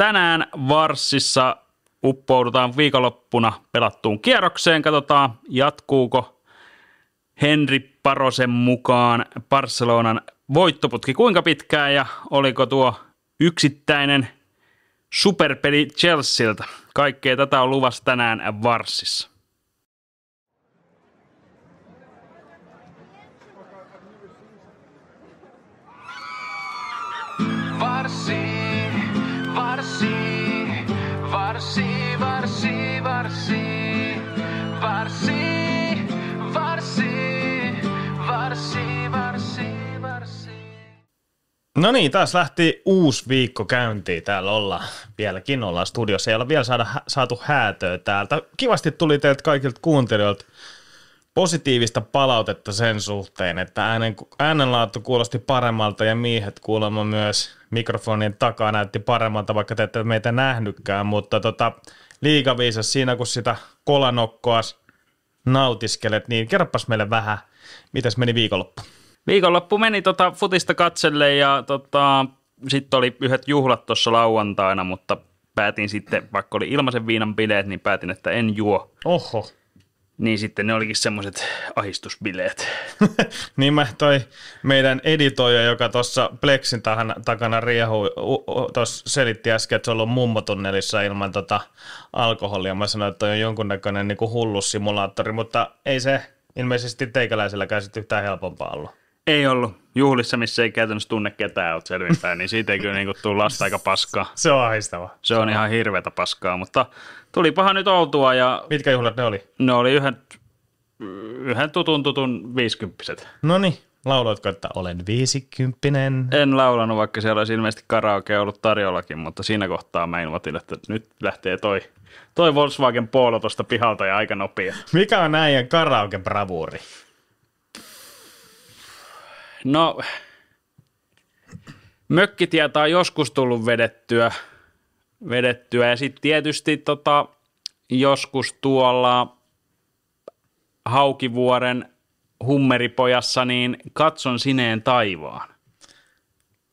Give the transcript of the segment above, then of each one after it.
tänään Varsissa uppoudutaan viikonloppuna pelattuun kierrokseen. Katsotaan, jatkuuko Henri Parosen mukaan Barcelonan voittoputki kuinka pitkään ja oliko tuo yksittäinen superpeli Chelsealta. Kaikkea tätä on luvassa tänään Varsissa. No niin, taas lähti uusi viikko käyntiin. Täällä ollaan vieläkin, ollaan studiossa. Ei olla vielä saada, saatu häätöä täältä. Kivasti tuli teiltä kaikilta kuuntelijoilta positiivista palautetta sen suhteen, että äänen, äänenlaatu kuulosti paremmalta ja miehet kuulemma myös mikrofonin takaa näytti paremmalta, vaikka te ette meitä nähnytkään, mutta tota, liikaviisas siinä, kun sitä kolanokkoas nautiskelet, niin kerroppas meille vähän, mitäs meni viikonloppu? Viikonloppu meni tota futista katselle ja tota, sitten oli yhdet juhlat tuossa lauantaina, mutta päätin sitten, vaikka oli ilmaisen viinan bileet, niin päätin, että en juo. Oho. Niin sitten ne olikin semmoiset ahistusbileet. niin mä toi meidän editoija, joka tuossa Plexin takana riehui, tuossa selitti äsken, että se on ollut mummotunnelissa ilman tota alkoholia. Mä sanoin, että toi on jonkunnäköinen niin hullu simulaattori, mutta ei se ilmeisesti teikäläiselläkään sitten yhtään helpompaa ollut. Ei ollut. Juhlissa, missä ei käytännössä tunne ketään, olet selvinpäin, niin siitä ei kyllä niin tule lasta aika paskaa. Se on ahistava. Se on ihan hirveätä paskaa, mutta tuli paha nyt oltua. Ja Mitkä juhlat ne oli? Ne oli yhden, yhden tutun tutun viisikymppiset. No niin, Lauloitko, että olen viisikymppinen? En laulanut, vaikka siellä olisi ilmeisesti karaoke ollut tarjollakin, mutta siinä kohtaa mä ilmoitin, että nyt lähtee toi, toi Volkswagen Polo tuosta pihalta ja aika nopea. Mikä on näin karaoke-bravuuri? No, mökkitietä on joskus tullut vedettyä, vedettyä ja sitten tietysti tota, joskus tuolla Haukivuoren hummeripojassa, niin katson sineen taivaan.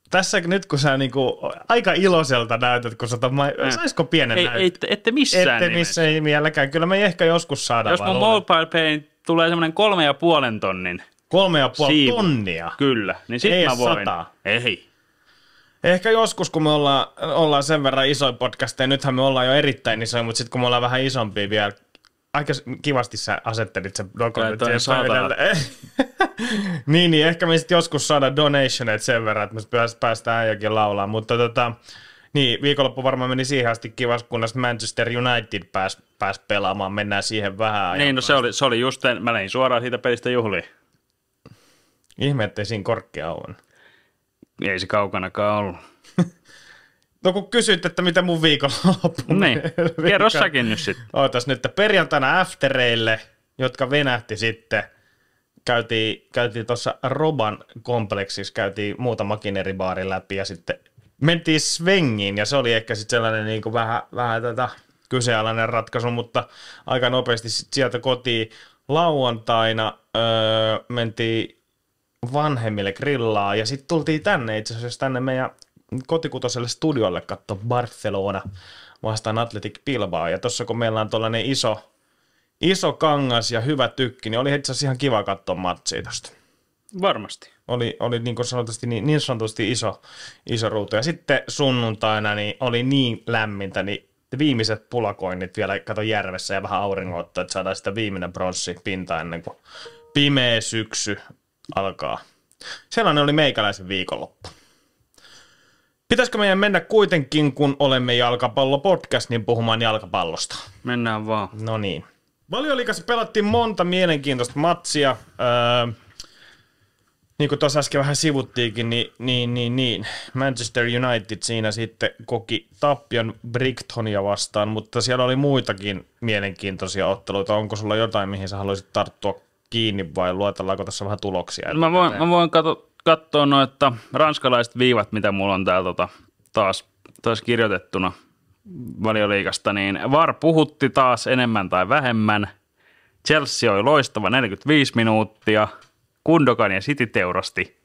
Tässä nyt, kun sä niinku aika iloiselta näytät, kun sä tämän, mm. saisiko pienen ei, näyt? Ei, ette missään Ette ei mieläkään. Kyllä me ehkä joskus saadaan. Jos mun mobile pay tulee semmoinen kolme ja puolen tonnin – Kolme ja puoli Siivu. tonnia? Kyllä. Niin sit Ei mä voin. Sataa. Ei. Ehkä joskus, kun me ollaan, ollaan sen verran isoja podcasteja, nythän me ollaan jo erittäin isoja, mutta sitten kun me ollaan vähän isompi vielä, aika kivasti sä asettelit se dokumentti. niin, niin, ehkä me sitten joskus saadaan donationeet sen verran, että me päästään äijäkin laulaa, mutta tota, niin, viikonloppu varmaan meni siihen asti kivas, kunnes Manchester United pääsi pääs pelaamaan. Mennään siihen vähän ajan Niin, no se oli, se oli just, mä lein suoraan siitä pelistä juhliin. Ihme, ettei siinä korkkia on. Ei se kaukanakaan ollut. No kun kysyt, että mitä mun viikonloppu... Niin, kerro säkin nyt sitten. Ootas nyt, että perjantaina aftereille, jotka venähti sitten, käytiin, käytiin tuossa Roban kompleksissa, käytiin muuta makineribaari läpi ja sitten mentiin Svengiin ja se oli ehkä sitten sellainen niin kuin vähän, vähän tätä kyseenalainen ratkaisu, mutta aika nopeasti sieltä kotiin lauantaina öö, mentiin vanhemmille grillaa ja sitten tultiin tänne itse asiassa tänne meidän kotikutoselle studiolle katto Barcelona vastaan Athletic Bilbao. Ja tuossa kun meillä on tuollainen iso, iso kangas ja hyvä tykki, niin oli itse asiassa ihan kiva katsoa matsia tosta. Varmasti. Oli, oli niin, kuin sanotusti, niin, niin sanotusti iso, iso ruutu. Ja sitten sunnuntaina niin oli niin lämmintä, niin viimeiset pulakoinnit vielä kato järvessä ja vähän auringoittaa, että saadaan sitä viimeinen bronssi pinta ennen kuin pimeä syksy alkaa. Sellainen oli meikäläisen viikonloppu. Pitäisikö meidän mennä kuitenkin, kun olemme jalkapallopodcast, niin puhumaan jalkapallosta? Mennään vaan. No niin. Valioliikassa pelattiin monta mielenkiintoista matsia. Öö, niin kuin tuossa äsken vähän sivuttiinkin, niin, niin, niin, niin Manchester United siinä sitten koki tappion Brightonia vastaan, mutta siellä oli muitakin mielenkiintoisia otteluita. Onko sulla jotain, mihin sä haluaisit tarttua kiinni vai luetellaanko tässä vähän tuloksia? Mä voin, mä voin katso, katsoa noita ranskalaiset viivat, mitä mulla on täällä tota, taas, taas kirjoitettuna valioliikasta, niin VAR puhutti taas enemmän tai vähemmän. Chelsea oli loistava 45 minuuttia, Kundokan ja City teurasti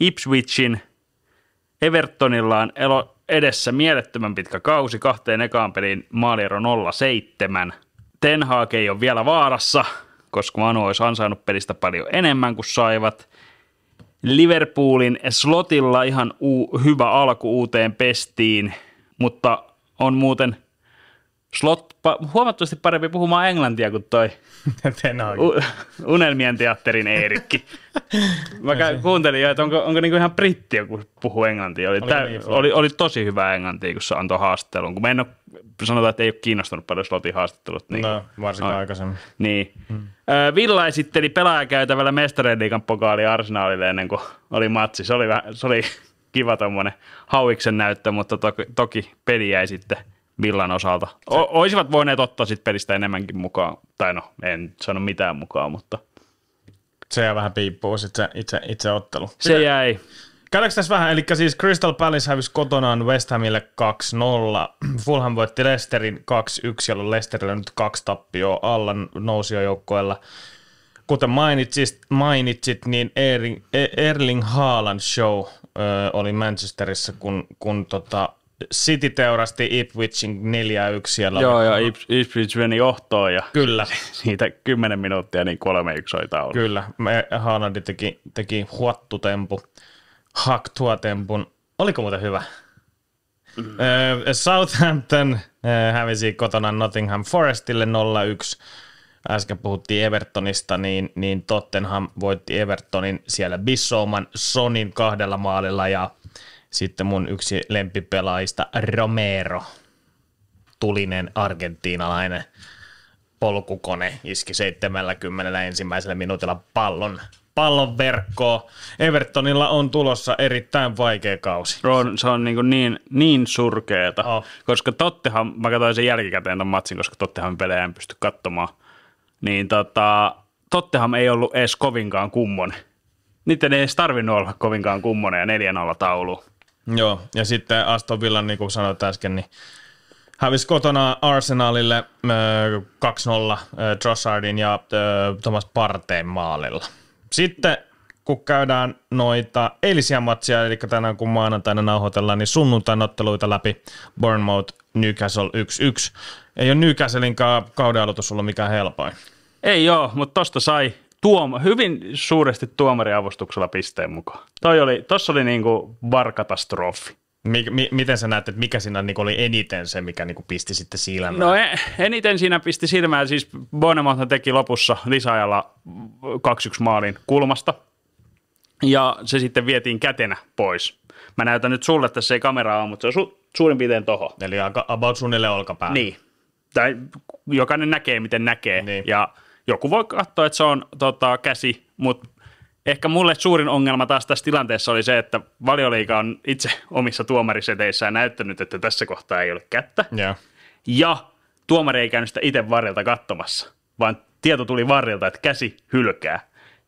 Ipswichin, Evertonilla on elo, edessä mielettömän pitkä kausi, kahteen ekaan pelin maaliero 07. Ten Hag ei ole vielä vaarassa, koska Manu olisi ansainnut pelistä paljon enemmän kuin saivat. Liverpoolin slotilla ihan u- hyvä alku uuteen pestiin, mutta on muuten – Slot pa- huomattavasti parempi puhumaan englantia kuin toi u- Unelmien teatterin Eerikki. Mä kuuntelin jo, että onko, onko niinku ihan britti, kun puhuu englantia. Oli, oli, tä- niin, oli, oli, tosi hyvä englantia, kun se antoi haastattelun. Kun mä en ole sanotaan, että ei ole kiinnostunut paljon slotin haastattelut. Niin no, varsinkin no. aikaisemmin. Niin. Hmm. Villa esitteli pelaajakäytävällä Mestarien liigan pokaali Arsenaalille ennen kuin oli matsi. Se oli, vähän, se oli kiva tuommoinen hauiksen näyttö, mutta toki, toki peli jäi sitten Villan osalta. O- olisivat voineet ottaa sit pelistä enemmänkin mukaan, tai no, en sano mitään mukaan, mutta... Se jää vähän piippuu sit se itse, itse ottelu. Se jäi. Käydäänkö tässä vähän, eli siis Crystal Palace hävisi kotonaan West Hamille 2-0, Fulham voitti Leicesterin 2-1, jolloin Leicesterillä nyt kaksi tappioa alla nousijojoukkoilla. Kuten mainitsit, mainitsit niin Erling, e, Erling Haaland show ö, oli Manchesterissa, kun, kun tota City teurasti Ipswichin 4-1 siellä. Joo, ja Ipswich meni johtoon ja Kyllä. niitä 10 minuuttia niin 3-1 oli taulu. Kyllä, Haaland teki, teki huottutempu haktuatempun. Oliko muuten hyvä? Mm. Uh, Southampton uh, hävisi kotona Nottingham Forestille 0-1. Äsken puhuttiin Evertonista, niin, niin Tottenham voitti Evertonin siellä Bissouman Sonin kahdella maalilla ja sitten mun yksi lempipelaajista Romero, tulinen argentiinalainen polkukone, iski ensimmäisellä minuutilla pallon pallon verkkoon. Evertonilla on tulossa erittäin vaikea kausi. On, se on niin, niin, niin surkeeta, oh. koska Tottehan, mä katsoin sen jälkikäteen tämän matsin, koska Tottehan pelejä en pysty katsomaan, niin tota, Tottehan ei ollut edes kovinkaan kummon. Niiden ei edes tarvinnut olla kovinkaan kummonen ja neljän alla taulu. Joo, ja sitten Aston Villa, niin kuin sanoit äsken, niin hävisi kotona Arsenalille 2-0 Trossardin ja Thomas Parteen maalilla. Sitten kun käydään noita eilisiä matsia, eli tänään kun maanantaina nauhoitellaan, niin sunnuntain otteluita läpi Bournemouth Newcastle 1-1. Ei ole Newcastlein kauden aloitus ollut mikään helpoin. Ei joo, mutta tosta sai tuoma, hyvin suuresti tuomariavustuksella pisteen mukaan. Toi oli, tossa oli niinku varkatastrofi mi, miten sä näet, että mikä siinä niin oli eniten se, mikä niin pisti sitten silmään? No e, eniten siinä pisti silmään, siis Bournemouth teki lopussa lisäajalla 2-1 maalin kulmasta, ja se sitten vietiin kätenä pois. Mä näytän nyt sulle, tässä ei kameraa ole, mutta se on su- suurin piirtein toho. Eli about suunnilleen olkapää. Niin. Tai jokainen näkee, miten näkee. Niin. Ja joku voi katsoa, että se on tota, käsi, mutta ehkä mulle suurin ongelma taas tässä tilanteessa oli se, että valioliika on itse omissa tuomariseteissään näyttänyt, että tässä kohtaa ei ole kättä. Yeah. Ja tuomari ei käynyt sitä itse varjelta katsomassa, vaan tieto tuli varjelta, että käsi hylkää,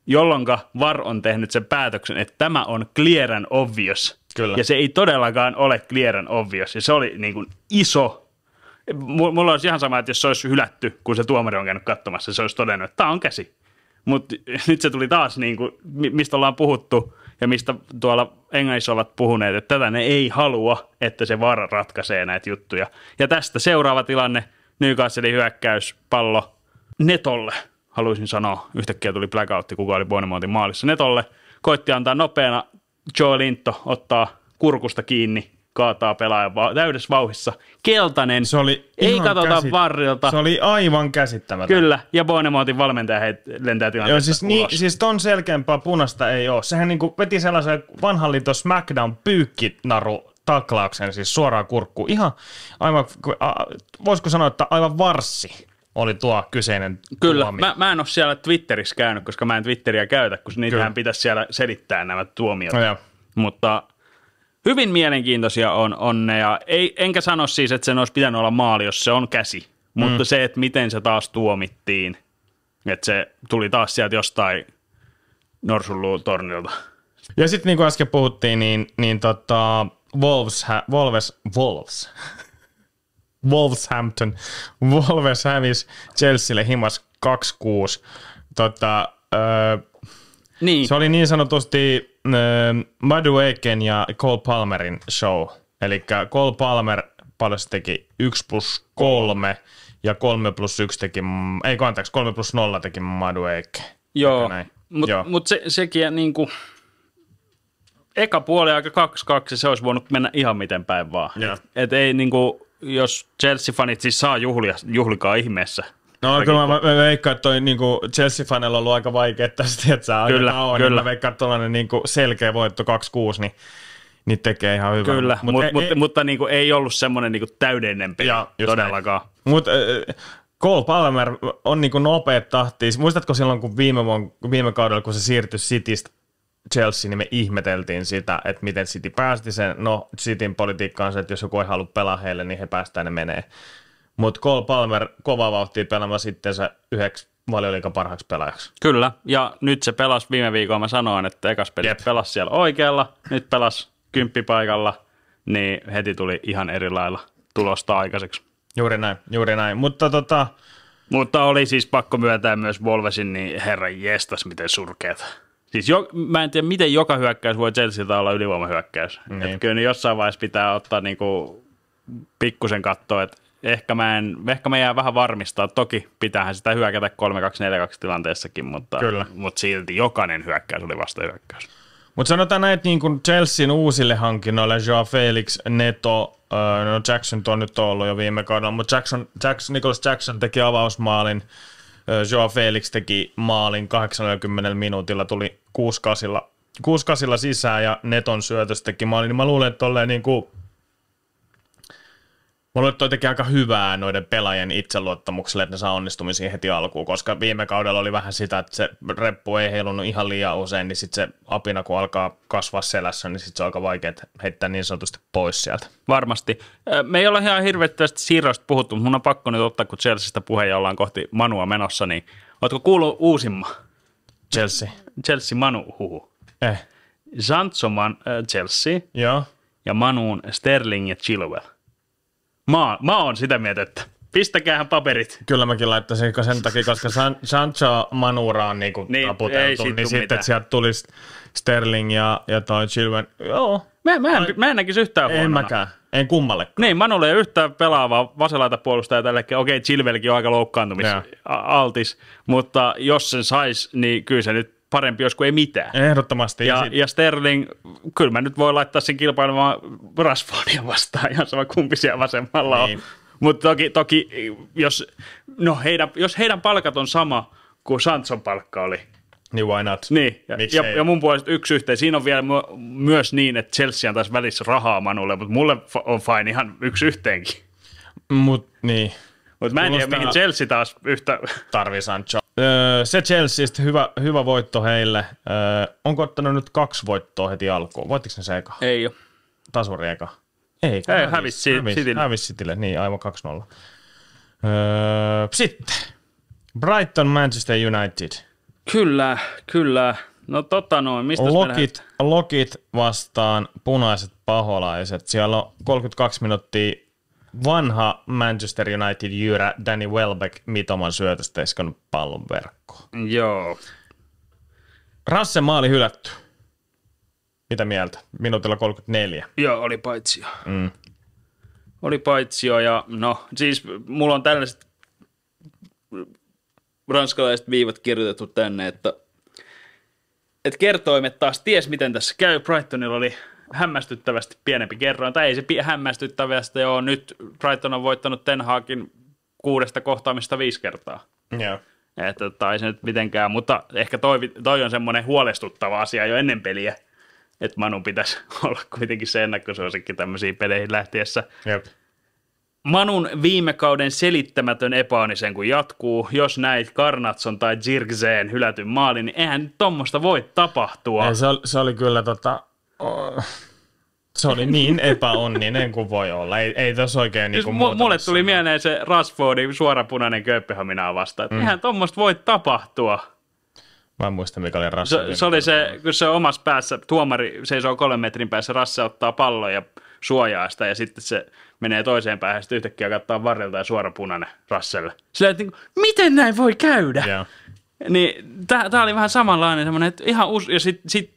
jolloin VAR on tehnyt sen päätöksen, että tämä on clear and obvious. Kyllä. Ja se ei todellakaan ole clear and obvious. Ja se oli niin kuin iso Mulla olisi ihan sama, että jos se olisi hylätty, kun se tuomari on käynyt katsomassa, se olisi todennut, että tämä on käsi. Mutta nyt se tuli taas, niin kuin, mistä ollaan puhuttu ja mistä tuolla Englannissa ovat puhuneet, että tätä ne ei halua, että se VAR ratkaisee näitä juttuja. Ja tästä seuraava tilanne, Newcastle hyökkäys, pallo netolle, haluaisin sanoa. Yhtäkkiä tuli blackoutti, kuka oli Bonemontin maalissa netolle. Koitti antaa nopeana, Joe Linto ottaa kurkusta kiinni kaataa pelaajan va- täydessä vauhissa. Keltainen, se oli ei katsota käsit- varrilta. Se oli aivan käsittämätöntä. Kyllä, ja Bonemotin valmentaja heit, lentää tilanteesta Joo, siis, ulos. Niin, siis ton selkeämpää punasta ei ole. Sehän niinku veti sellaisen vanhan liiton SmackDown pyykkinaru taklauksen, siis suoraan kurkku Ihan aivan, a, voisiko sanoa, että aivan varsi oli tuo kyseinen Kyllä, tuomi. mä, mä en ole siellä Twitterissä käynyt, koska mä en Twitteriä käytä, kun niitähän pitäisi siellä selittää nämä tuomiot. No, Mutta hyvin mielenkiintoisia on, on ne, ja ei, enkä sano siis, että sen olisi pitänyt olla maali, jos se on käsi, mutta mm. se, että miten se taas tuomittiin, että se tuli taas sieltä jostain tornilta. Ja sitten niin kuin äsken puhuttiin, niin, niin tota, Wolves, Wolves, Wolves, Wolveshampton, Wolves hävisi Chelsealle himas 2-6. Tota, öö, niin. Se oli niin sanotusti Madu ähm, Eken ja Cole Palmerin show. Eli Cole Palmer paljasti teki 1 plus 3 ja 3 plus 1 teki, ei kun anteeksi, 3 plus 0 teki Madu Eken. Joo, mutta mut se, sekin niin kuin, eka puoli aika 2-2, se olisi voinut mennä ihan miten päin vaan. Et, et ei niin kuin, jos Chelsea-fanit siis saa juhlia, juhlikaa ihmeessä – No kyllä mä, mä veikkaan, että toi niin Chelsea-fanilla on ollut aika vaikea että sä kyllä, on, niin kyllä. Niin mä veikkaan, että niin selkeä voitto 2-6, niin niin tekee ihan hyvää. Kyllä, mut, mut, ei, mut, ei, mutta niin kuin, ei ollut semmoinen niin täydellinen peli todellakaan. Mutta äh, e, Cole Palmer on niin nopea tahti. Muistatko silloin, kun viime, viime kaudella, kun se siirtyi Citystä Chelsea, niin me ihmeteltiin sitä, että miten City päästi sen. No, Cityn politiikka on se, että jos joku ei halua pelaa heille, niin he päästään ne menee. Mutta Cole Palmer kova vauhtia pelaamaan se yhdeksi valioliikan parhaaksi pelaajaksi. Kyllä, ja nyt se pelasi viime viikolla, mä sanoin, että ekas peli Jep. pelasi siellä oikealla, nyt pelasi kymppipaikalla, niin heti tuli ihan eri lailla tulosta aikaiseksi. Juuri näin, juuri näin, mutta tota... Mutta oli siis pakko myöntää myös Wolvesin, niin herra jestas, miten surkeet. Siis jo, mä en tiedä, miten joka hyökkäys voi Chelsealta olla ylivoimahyökkäys. Niin. Et kyllä niin jossain vaiheessa pitää ottaa niinku pikkusen katsoa, että ehkä mä, en, ehkä mä jään vähän varmistaa. Toki pitäähän sitä hyökätä 3-2-4-2 tilanteessakin, mutta, Kyllä. mutta silti jokainen hyökkäys oli vasta hyökkäys. Mutta sanotaan näin, että niin kuin Chelsean uusille hankinnoille, Joa Felix, Neto, äh, no Jackson on nyt ollut jo viime kaudella, mutta Jackson, Jackson, Nicholas Jackson teki avausmaalin, äh, Joa Felix teki maalin 80 minuutilla, tuli 6 8 sisään ja Neton syötös teki maalin, niin mä luulen, että tolleen niin kuin Mä luulen, että aika hyvää noiden pelaajien itseluottamukselle, että ne saa onnistumisiin heti alkuun, koska viime kaudella oli vähän sitä, että se reppu ei heilunut ihan liian usein, niin sitten se apina kun alkaa kasvaa selässä, niin sitten se on aika vaikea heittää niin sanotusti pois sieltä. Varmasti. Me ei ole ihan hirveästi siirroista puhuttu, mutta mun on pakko nyt ottaa, kun Chelseaista puheen ollaan kohti Manua menossa, niin ootko kuullut uusimman? Chelsea. Chelsea Manu huhu. Eh. Sancho Man, äh, Chelsea. Joo. Ja Manuun Sterling ja Chilwell. Mä, mä oon sitä mieltä, että pistäkäähän paperit. Kyllä mäkin laittaisin sen takia, koska San, Sancho Manura on niinku niin, taputeltu, niin sitten sieltä tulisi Sterling ja, ja toi Chilwell. Joo. Mä, mä, en, mä en näkisi yhtään huonona. mäkään. En kummallekaan. Niin, Manu ei yhtään pelaavaa puolustaja tällä hetkellä. Okei, Chilvelkin on aika loukkaantumisaltis, mutta jos sen saisi, niin kyllä se nyt parempi olisi kuin ei mitään. Ehdottomasti. Ja, ja, Sterling, kyllä mä nyt voi laittaa sen kilpailemaan Rashfordia vastaan, ihan sama kumpi siellä vasemmalla niin. on. Mutta toki, toki jos, no heidän, jos heidän palkat on sama kuin Sanson palkka oli, niin why not? Niin, ja, ja, ja mun puolesta yksi yhteen. Siinä on vielä my- myös niin, että Chelsea on taas välissä rahaa Manulle, mutta mulle on fine ihan yksi yhteenkin. Mut niin. Mut mä en tiedä, mihin Chelsea taas yhtä... Tarvii Sancho se Chelseaista hyvä, hyvä voitto heille. Onko ottanut nyt kaksi voittoa heti alkuun? Voittiko ne se eka? Ei jo. Tasuri eka. Ei, Ei hävisi sitille. hävis, Citylle. hävis Niin, aivan 2-0. Öö, sitten. Brighton Manchester United. Kyllä, kyllä. No tota noin, mistä lokit, lokit vastaan punaiset paholaiset. Siellä on 32 minuuttia vanha Manchester United jyrä Danny Welbeck mitoman syötöstä iskonut pallon verkkoon. Joo. Rasse maali hylätty. Mitä mieltä? Minuutilla 34. Joo, oli paitsio. Mm. Oli paitsio ja no, siis mulla on tällaiset ranskalaiset viivat kirjoitettu tänne, että, että kertoimet taas ties, miten tässä käy. Brightonilla oli hämmästyttävästi pienempi kerroin, tai ei se hämmästyttävästi ole. Nyt Brighton on voittanut Ten Hagin kuudesta kohtaamista viisi kertaa. Joo. Että tai se nyt mitenkään, mutta ehkä toi, toi on semmoinen huolestuttava asia jo ennen peliä, että Manu pitäisi olla kuitenkin se ennakkosuosikki tämmöisiin peleihin lähtiessä. Jep. Manun viime kauden selittämätön epäonisen kun jatkuu, jos näit Karnatson tai Zirgzeen hylätyn maalin, niin eihän tuommoista voi tapahtua. Ei, se, oli, se oli kyllä tota, se oli niin epäonninen kuin voi olla. Ei, ei tässä oikein niin kuin siis Mulle tuli sanoa. mieleen se Rashfordin suorapunainen kööppihaminaa vastaan. Mm. Eihän tuommoista voi tapahtua. Mä en muista, mikä oli Rashfordin. Se, se oli se, kun se omassa päässä, tuomari seisoo kolmen metrin päässä, Rasse ottaa pallon ja suojaa sitä, ja sitten se menee toiseen päähän, sitten yhtäkkiä kattaa varrelta ja suora punainen Rasselle. Sillä että niin kuin, miten näin voi käydä? Yeah. Niin, tämä oli vähän samanlainen semmoinen, että ihan uusi, ja sitten sit,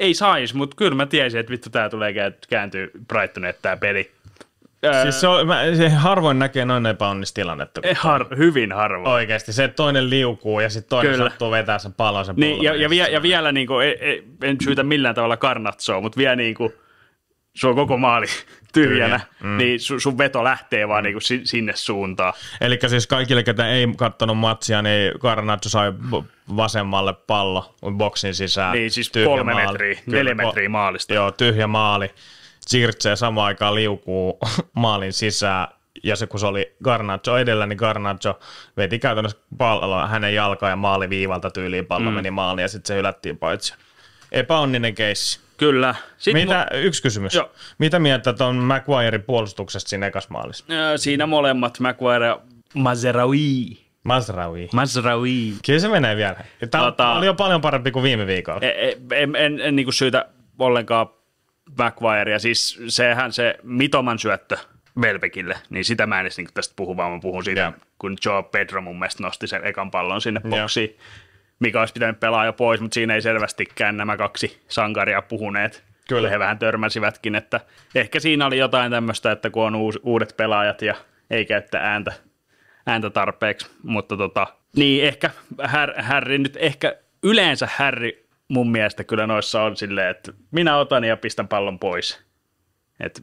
ei saisi, mutta kyllä mä tiesin, että vittu tää tulee kääntyä Brightonet tää peli. siis se, on, mä, se harvoin näkee noin tilannetta. Eh, har, hyvin harvoin. Oikeasti, se toinen liukuu ja sitten toinen Kyllä. sattuu vetää sen pallon sen niin, ja, ja, vie, ja, vielä, niin kuin, e- e- en syytä millään tavalla Karnatsoa, mutta vielä niin kuin, se on koko maali tyhjänä, mm. niin su, sun veto lähtee vaan mm. niin kuin sinne suuntaan. Eli siis kaikille, ketä ei kattonut matsia, niin Garnaccio sai vasemmalle pallo boksin sisään. Niin siis tyhjä kolme maali. metriä, Kyllä, neljä metriä maalista. Joo, tyhjä maali. Sirtsee samaan aikaan liukuu maalin sisään ja se kun se oli Garnaccio edellä, niin Garnaccio veti käytännössä pallo hänen jalkaan ja maali viivalta tyyliin pallo mm. meni maaliin ja sitten se hylättiin paitsi. Epäonninen keissi. Kyllä. Sitten Mitä, mu- yksi kysymys. Joo. Mitä mieltä on Maguire puolustuksesta siinä ekas maalissa? Siinä molemmat Maguire ja Maserawi. Masraui. Masraui. Kyllä se menee vielä. Tämä tota, oli jo paljon parempi kuin viime viikolla. E, e, en, en, en, en niin syytä ollenkaan Maguirea. Siis sehän se mitoman syöttö Velbekille, niin sitä mä en edes niin tästä puhu, vaan mä puhun siitä, yeah. kun Joe Pedro mun mielestä nosti sen ekan pallon sinne boksiin. Yeah mikä olisi pitänyt pelaa jo pois, mutta siinä ei selvästikään nämä kaksi sankaria puhuneet. Kyllä. He vähän törmäsivätkin, että ehkä siinä oli jotain tämmöistä, että kun on uus, uudet pelaajat ja ei käyttä ääntä, ääntä tarpeeksi, mutta tota, niin ehkä här, Harry nyt, ehkä yleensä Harry mun mielestä kyllä noissa on silleen, että minä otan ja pistän pallon pois. Et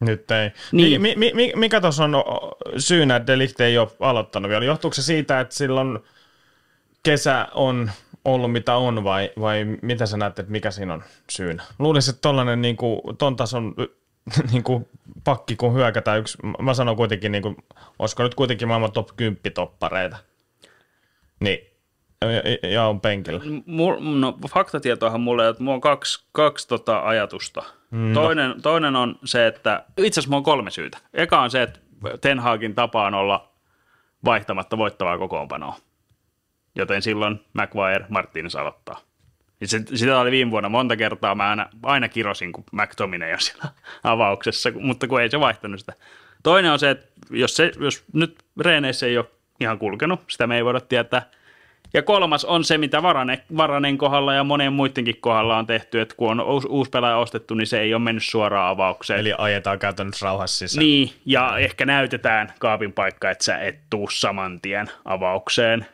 nyt ei. Niin. Mi, mi, mikä tuossa on syynä, että Delict ei ole aloittanut vielä? Johtuuko se siitä, että silloin kesä on ollut mitä on vai, vai mitä sä näet, että mikä siinä on syynä? Luulisin, että tollainen niin kuin, ton tason niin kuin pakki, kun hyökätään yksi, mä sanon kuitenkin, niin kuin, olisiko nyt kuitenkin maailman top 10 toppareita, niin ja, ja on penkillä. Mul, no faktatietoahan mulle, että mulla on kaksi, kaksi tota ajatusta. Mm. No. Toinen, toinen on se, että itse asiassa mulla on kolme syytä. Eka on se, että Ten Hagin tapaan olla vaihtamatta voittavaa kokoonpanoa joten silloin McGuire Martins aloittaa. Niin se, sitä oli viime vuonna monta kertaa, mä aina, aina kirosin, kun McTominay on siellä avauksessa, mutta kun ei se vaihtanut sitä. Toinen on se, että jos, se, jos nyt reeneissä ei ole ihan kulkenut, sitä me ei voida tietää. Ja kolmas on se, mitä Varane, Varanen kohdalla ja monen muidenkin kohdalla on tehty, että kun on uusi, uusi pelaaja ostettu, niin se ei ole mennyt suoraan avaukseen. Eli ajetaan käytännössä rauhassa sisään. Niin, ja ehkä näytetään kaapin paikka, että sä et tuu saman tien avaukseen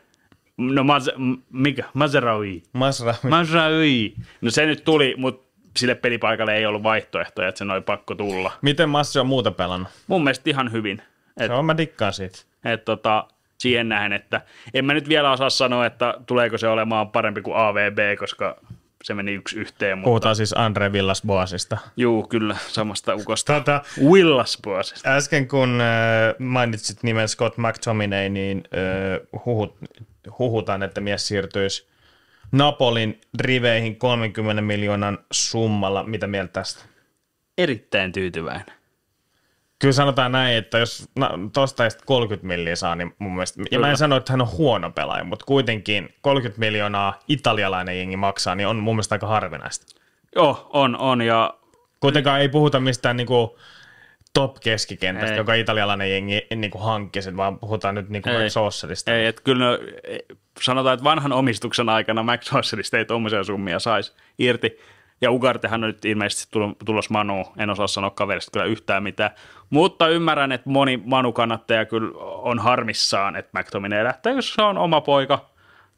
No mas, mikä? Maseraui. Maseraui. Maseraui. No se nyt tuli, mutta sille pelipaikalle ei ollut vaihtoehtoja, että se oli pakko tulla. Miten Massi on muuta pelannut? Mun mielestä ihan hyvin. Et, se on, mä dikkaan siitä. Et, tota, siihen nähen, että en mä nyt vielä osaa sanoa, että tuleeko se olemaan parempi kuin AVB, koska se meni yksi yhteen. Mutta... Puhutaan siis Andre Villas-Boasista. Juu, kyllä, samasta ukosta. Tota, Villas-Boasista. Äsken kun äh, mainitsit nimen Scott McTominay, niin äh, huhut, huhutaan, että mies siirtyisi Napolin riveihin 30 miljoonan summalla. Mitä mieltä tästä? Erittäin tyytyväinen. Kyllä sanotaan näin, että jos no, tuosta 30 milliä saa, niin mun mielestä, ja Kyllä. mä en sano, että hän on huono pelaaja, mutta kuitenkin 30 miljoonaa italialainen jengi maksaa, niin on mun mielestä aika harvinaista. Joo, on, on, ja... Kuitenkaan ei puhuta mistään niinku top-keskikentästä, ei. joka italialainen jengi niinku hankkisi, vaan puhutaan nyt niinku ei. Sosselista. Ei, että kyllä ne, e, sanotaan, että vanhan omistuksen aikana Max Sosselista ei tuommoisia summia saisi irti. Ja Ugartehan on nyt ilmeisesti tulos Manu, en osaa sanoa kaverista kyllä yhtään mitään. Mutta ymmärrän, että moni Manu-kannattaja kyllä on harmissaan, että McTominay lähtee, jos se on oma poika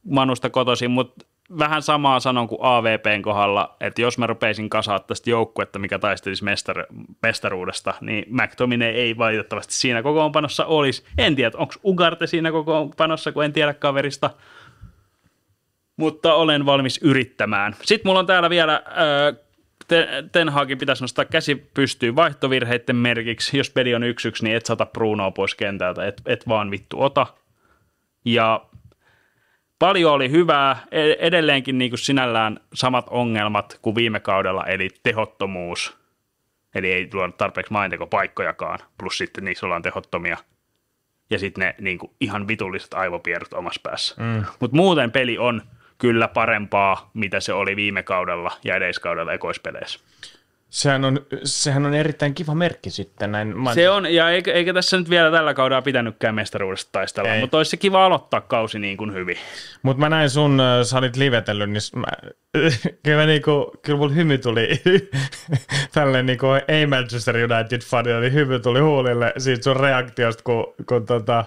Manusta kotoisin, mutta vähän samaa sanon kuin AVPn kohdalla, että jos mä rupeisin kasaa tästä joukkuetta, mikä taistelisi mestar- mestaruudesta, niin McTominay ei valitettavasti siinä kokoonpanossa olisi. En tiedä, onko Ugarte siinä kokoonpanossa, kun en tiedä kaverista – mutta olen valmis yrittämään. Sitten mulla on täällä vielä äh, Ten Hagin pitäisi nostaa käsi pystyy vaihtovirheiden merkiksi. Jos peli on 1-1, niin et sata Brunoa pois kentältä, et, et vaan vittu ota. Ja paljon oli hyvää, e-, edelleenkin niin kuin sinällään samat ongelmat kuin viime kaudella, eli tehottomuus. Eli ei tule tarpeeksi paikkojakaan. plus sitten niissä ollaan tehottomia. Ja sitten ne niin kuin ihan vitulliset aivopierrot omassa päässä. Mm. Mutta muuten peli on kyllä parempaa, mitä se oli viime kaudella ja edeskaudella ekoispeleissä. Sehän on, sehän on erittäin kiva merkki sitten. Näin. Se on, ja eikä, eikä tässä nyt vielä tällä kaudella pitänytkään mestaruudesta taistella, Ei. mutta olisi se kiva aloittaa kausi niin kuin hyvin. Mutta mä näin sun, äh, sä olit livetellyt, niin mä, kyllä, niinku, kyllä mun hymy tuli tälle niinku, ei Manchester United fanille, niin hymy tuli huulille siitä sun reaktiosta, kun, kun tota,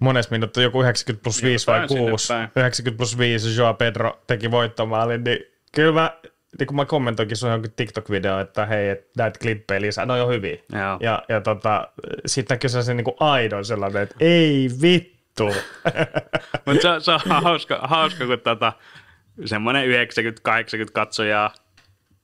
Mones minuutti, joku 90 plus 5 vai 6, 90 plus 5 Joa Pedro teki voittomaalin, niin kyllä mä, niin kun mä kommentoinkin sun jonkin tiktok video, että hei, näet näitä klippejä lisää, ne on jo hyviä. Joo. Ja, ja tota, sitten näkyy sellaisen niin aidon sellainen, että ei vittu. Mutta se, se, on hauska, hauska kun tota, semmoinen 90-80 katsojaa,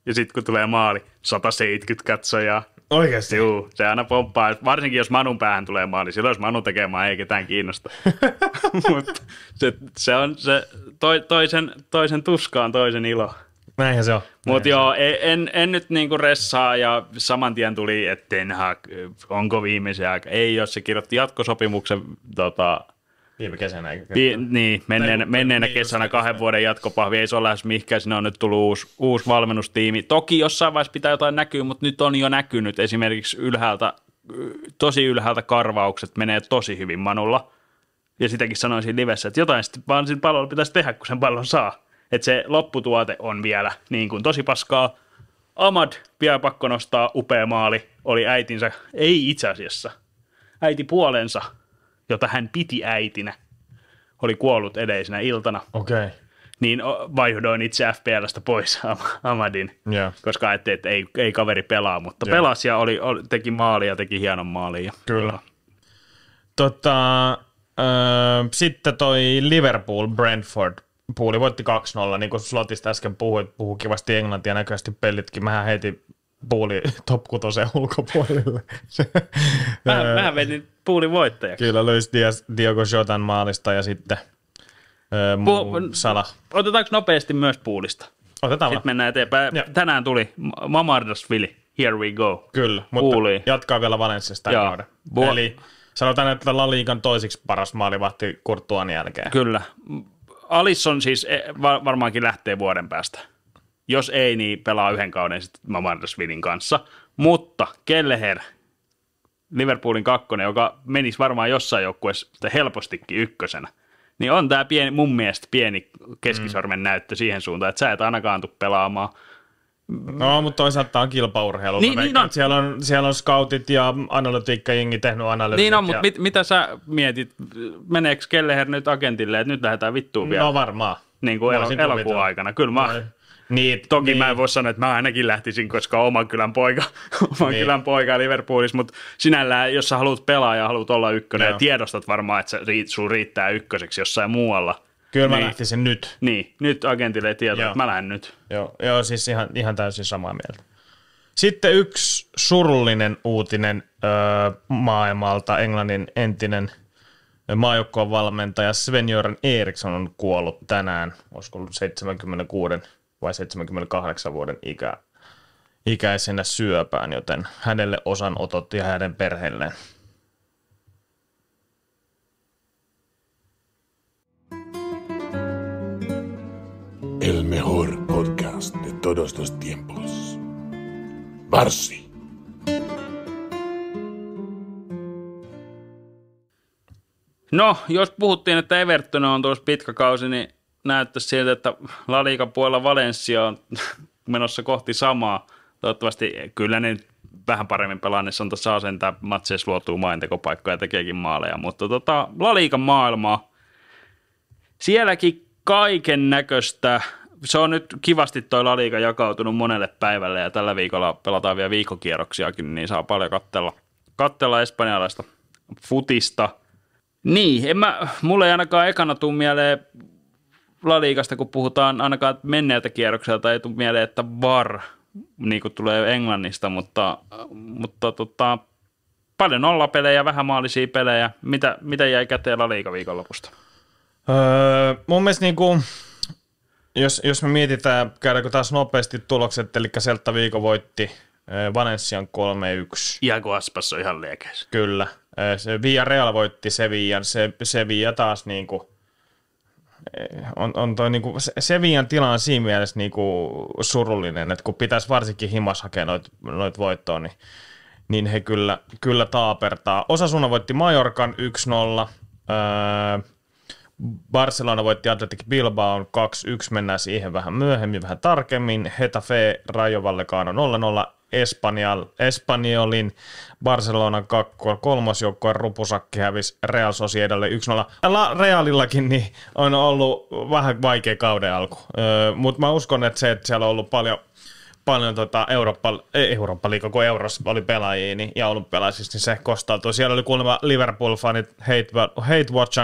ja sitten kun tulee maali, 170 katsojaa, Oikeasti? Juu, se aina pomppaa. Varsinkin jos Manun päähän tulee maali, niin silloin jos Manu maa, ei ketään kiinnosta. Mutta se, se, on se toi, toisen, toisen tuskaan toisen ilo. Näinhän se on. Mutta joo, e, en, en nyt niinku ressaa ja saman tien tuli, että onko viimeisiä. aika. Ei, jos se kirjoitti jatkosopimuksen tota, Viime kesänä. Vi- niin, menneenä, tai, menneenä tai, kesänä kahden kesänä. vuoden jatkopahvi, ei se ole lähes mihinkään, sinne on nyt tullut uusi, uusi valmennustiimi. Toki jossain vaiheessa pitää jotain näkyä, mutta nyt on jo näkynyt esimerkiksi ylhäältä, tosi ylhäältä karvaukset menee tosi hyvin Manulla. Ja sitäkin sanoin siinä livessä, että jotain sitten vaan sen pallon pitäisi tehdä, kun sen pallon saa. Että se lopputuote on vielä niin kuin tosi paskaa. Amad vielä pakko nostaa upea maali, oli äitinsä, ei itse asiassa, äiti puolensa – jota hän piti äitinä, oli kuollut edellisenä iltana. Okei. Okay. Niin vaihdoin itse FPLstä pois Amadin, yeah. koska ajattelin, että ei, ei kaveri pelaa, mutta yeah. pelasi ja oli, oli, teki maalia, teki hienon maalin. Kyllä. Tota, äh, sitten toi Liverpool, Brentford, puuli voitti 2-0, niin kuin Slotista äsken puhuit, puhui kivasti englantia, näköisesti pelitkin. Mähän heti puuli top 6 ulkopuolelle. mä, mä vedin puuli voittajaksi. Kyllä löysi Diogo Jotan maalista ja sitten öö, Pu- Sala. Otetaanko nopeasti myös puulista? Otetaan Sitten mennään eteenpäin. Ja. Tänään tuli Mamardasvili, Here We Go. Kyllä, mutta Puuli. jatkaa vielä Valenssista. tämän Bu- Eli sanotaan, että La Liigan toisiksi paras maalivahti Kurtuan jälkeen. Kyllä. Alisson siis e, varmaankin lähtee vuoden päästä. Jos ei, niin pelaa yhden kauden sitten Mamardasvilin kanssa. Mutta Kelleher, Liverpoolin kakkonen, joka menisi varmaan jossain joukkueessa helpostikin ykkösenä, niin on tämä pieni, mun mielestä pieni keskisormen mm. näyttö siihen suuntaan, että sä et ainakaan tule pelaamaan No, mutta toisaalta tämä on kilpaurheilu. Niin, niin on. No. Siellä, on, siellä on scoutit ja analytiikkajengi tehnyt analyysit. Niin on, ja... mutta mit, mitä sä mietit? Meneekö Kelleher nyt agentille, että nyt lähdetään vittuun no vielä? No varmaan. Niin kuin el- elokuun aikana. Kyllä mä, niin, toki niin. mä en niin. voi sanoa, että mä ainakin lähtisin, koska oman kylän poika, oman niin. kylän poika Liverpoolissa, mutta sinällään, jos sä haluat pelaa ja haluat olla ykkönen, Joo. ja tiedostat varmaan, että sun riittää ykköseksi jossain muualla. Kyllä niin. mä lähtisin nyt. Niin, nyt agentille tieto, että mä lähden nyt. Joo, Joo siis ihan, ihan täysin samaa mieltä. Sitten yksi surullinen uutinen öö, maailmalta, Englannin entinen maajoukkueen valmentaja sven jörn Eriksson on kuollut tänään, olisiko ollut 76 vai 78 vuoden ikä, ikäisenä syöpään, joten hänelle osanotot ja hänen perheelleen. El mejor podcast de todos los tiempos. Varsi. No, jos puhuttiin, että Everton on tuossa pitkä kausi, niin näyttäisi siltä, että La Liga puolella Valencia on menossa kohti samaa. Toivottavasti kyllä ne vähän paremmin pelannessa niin on tuossa asentaa matseissa luotuu maintekopaikkoja ja tekeekin maaleja, mutta tota, La Liga maailmaa, sielläkin kaiken näköistä se on nyt kivasti toi laliika jakautunut monelle päivälle ja tällä viikolla pelataan vielä viikokierroksiakin, niin saa paljon kattella, kattella espanjalaista futista. Niin, en mä, mulle ei ainakaan ekana tuu mieleen laliikasta, kun puhutaan ainakaan menneeltä kierrokselta, ei tule mieleen, että VAR niin kuin tulee Englannista, mutta, mutta tota, paljon nollapelejä, vähän maalisia pelejä. Mitä, mitä jäi käteen liiga viikonlopusta? Öö, mun mielestä niin kuin, jos, jos me mietitään, käydäänkö taas nopeasti tulokset, eli Seltta viikon voitti öö, Valenssian 3-1. Ihan Aspas on ihan liekäis. Kyllä. Öö, se Via Real voitti Sevillan. Se, Sevilla taas niin kuin – on, on toi niinku, Sevian tila on siinä mielessä niinku surullinen, että kun pitäisi varsinkin himas hakea noit, noit voittoa, niin, niin he kyllä, kyllä taapertaa. Osasuna voitti Majorkan 1-0, öö, Barcelona voitti Atletic Bilbaon 2-1, mennään siihen vähän myöhemmin, vähän tarkemmin. Hetafe Rajo Vallecano 0-0, Espanjal, Espanjolin Barcelona 2, kolmosjoukkojen rupusakki hävisi Real Sociedalle 1-0. Realillakin niin on ollut vähän vaikea kauden alku, mutta mä uskon, että se, että siellä on ollut paljon – paljon tota Eurooppa, ei Eurooppa liikaa, kun Euros oli pelaajia niin, ja pelaajista niin se kostautui. Siellä oli kuulemma Liverpool-fanit hate, hate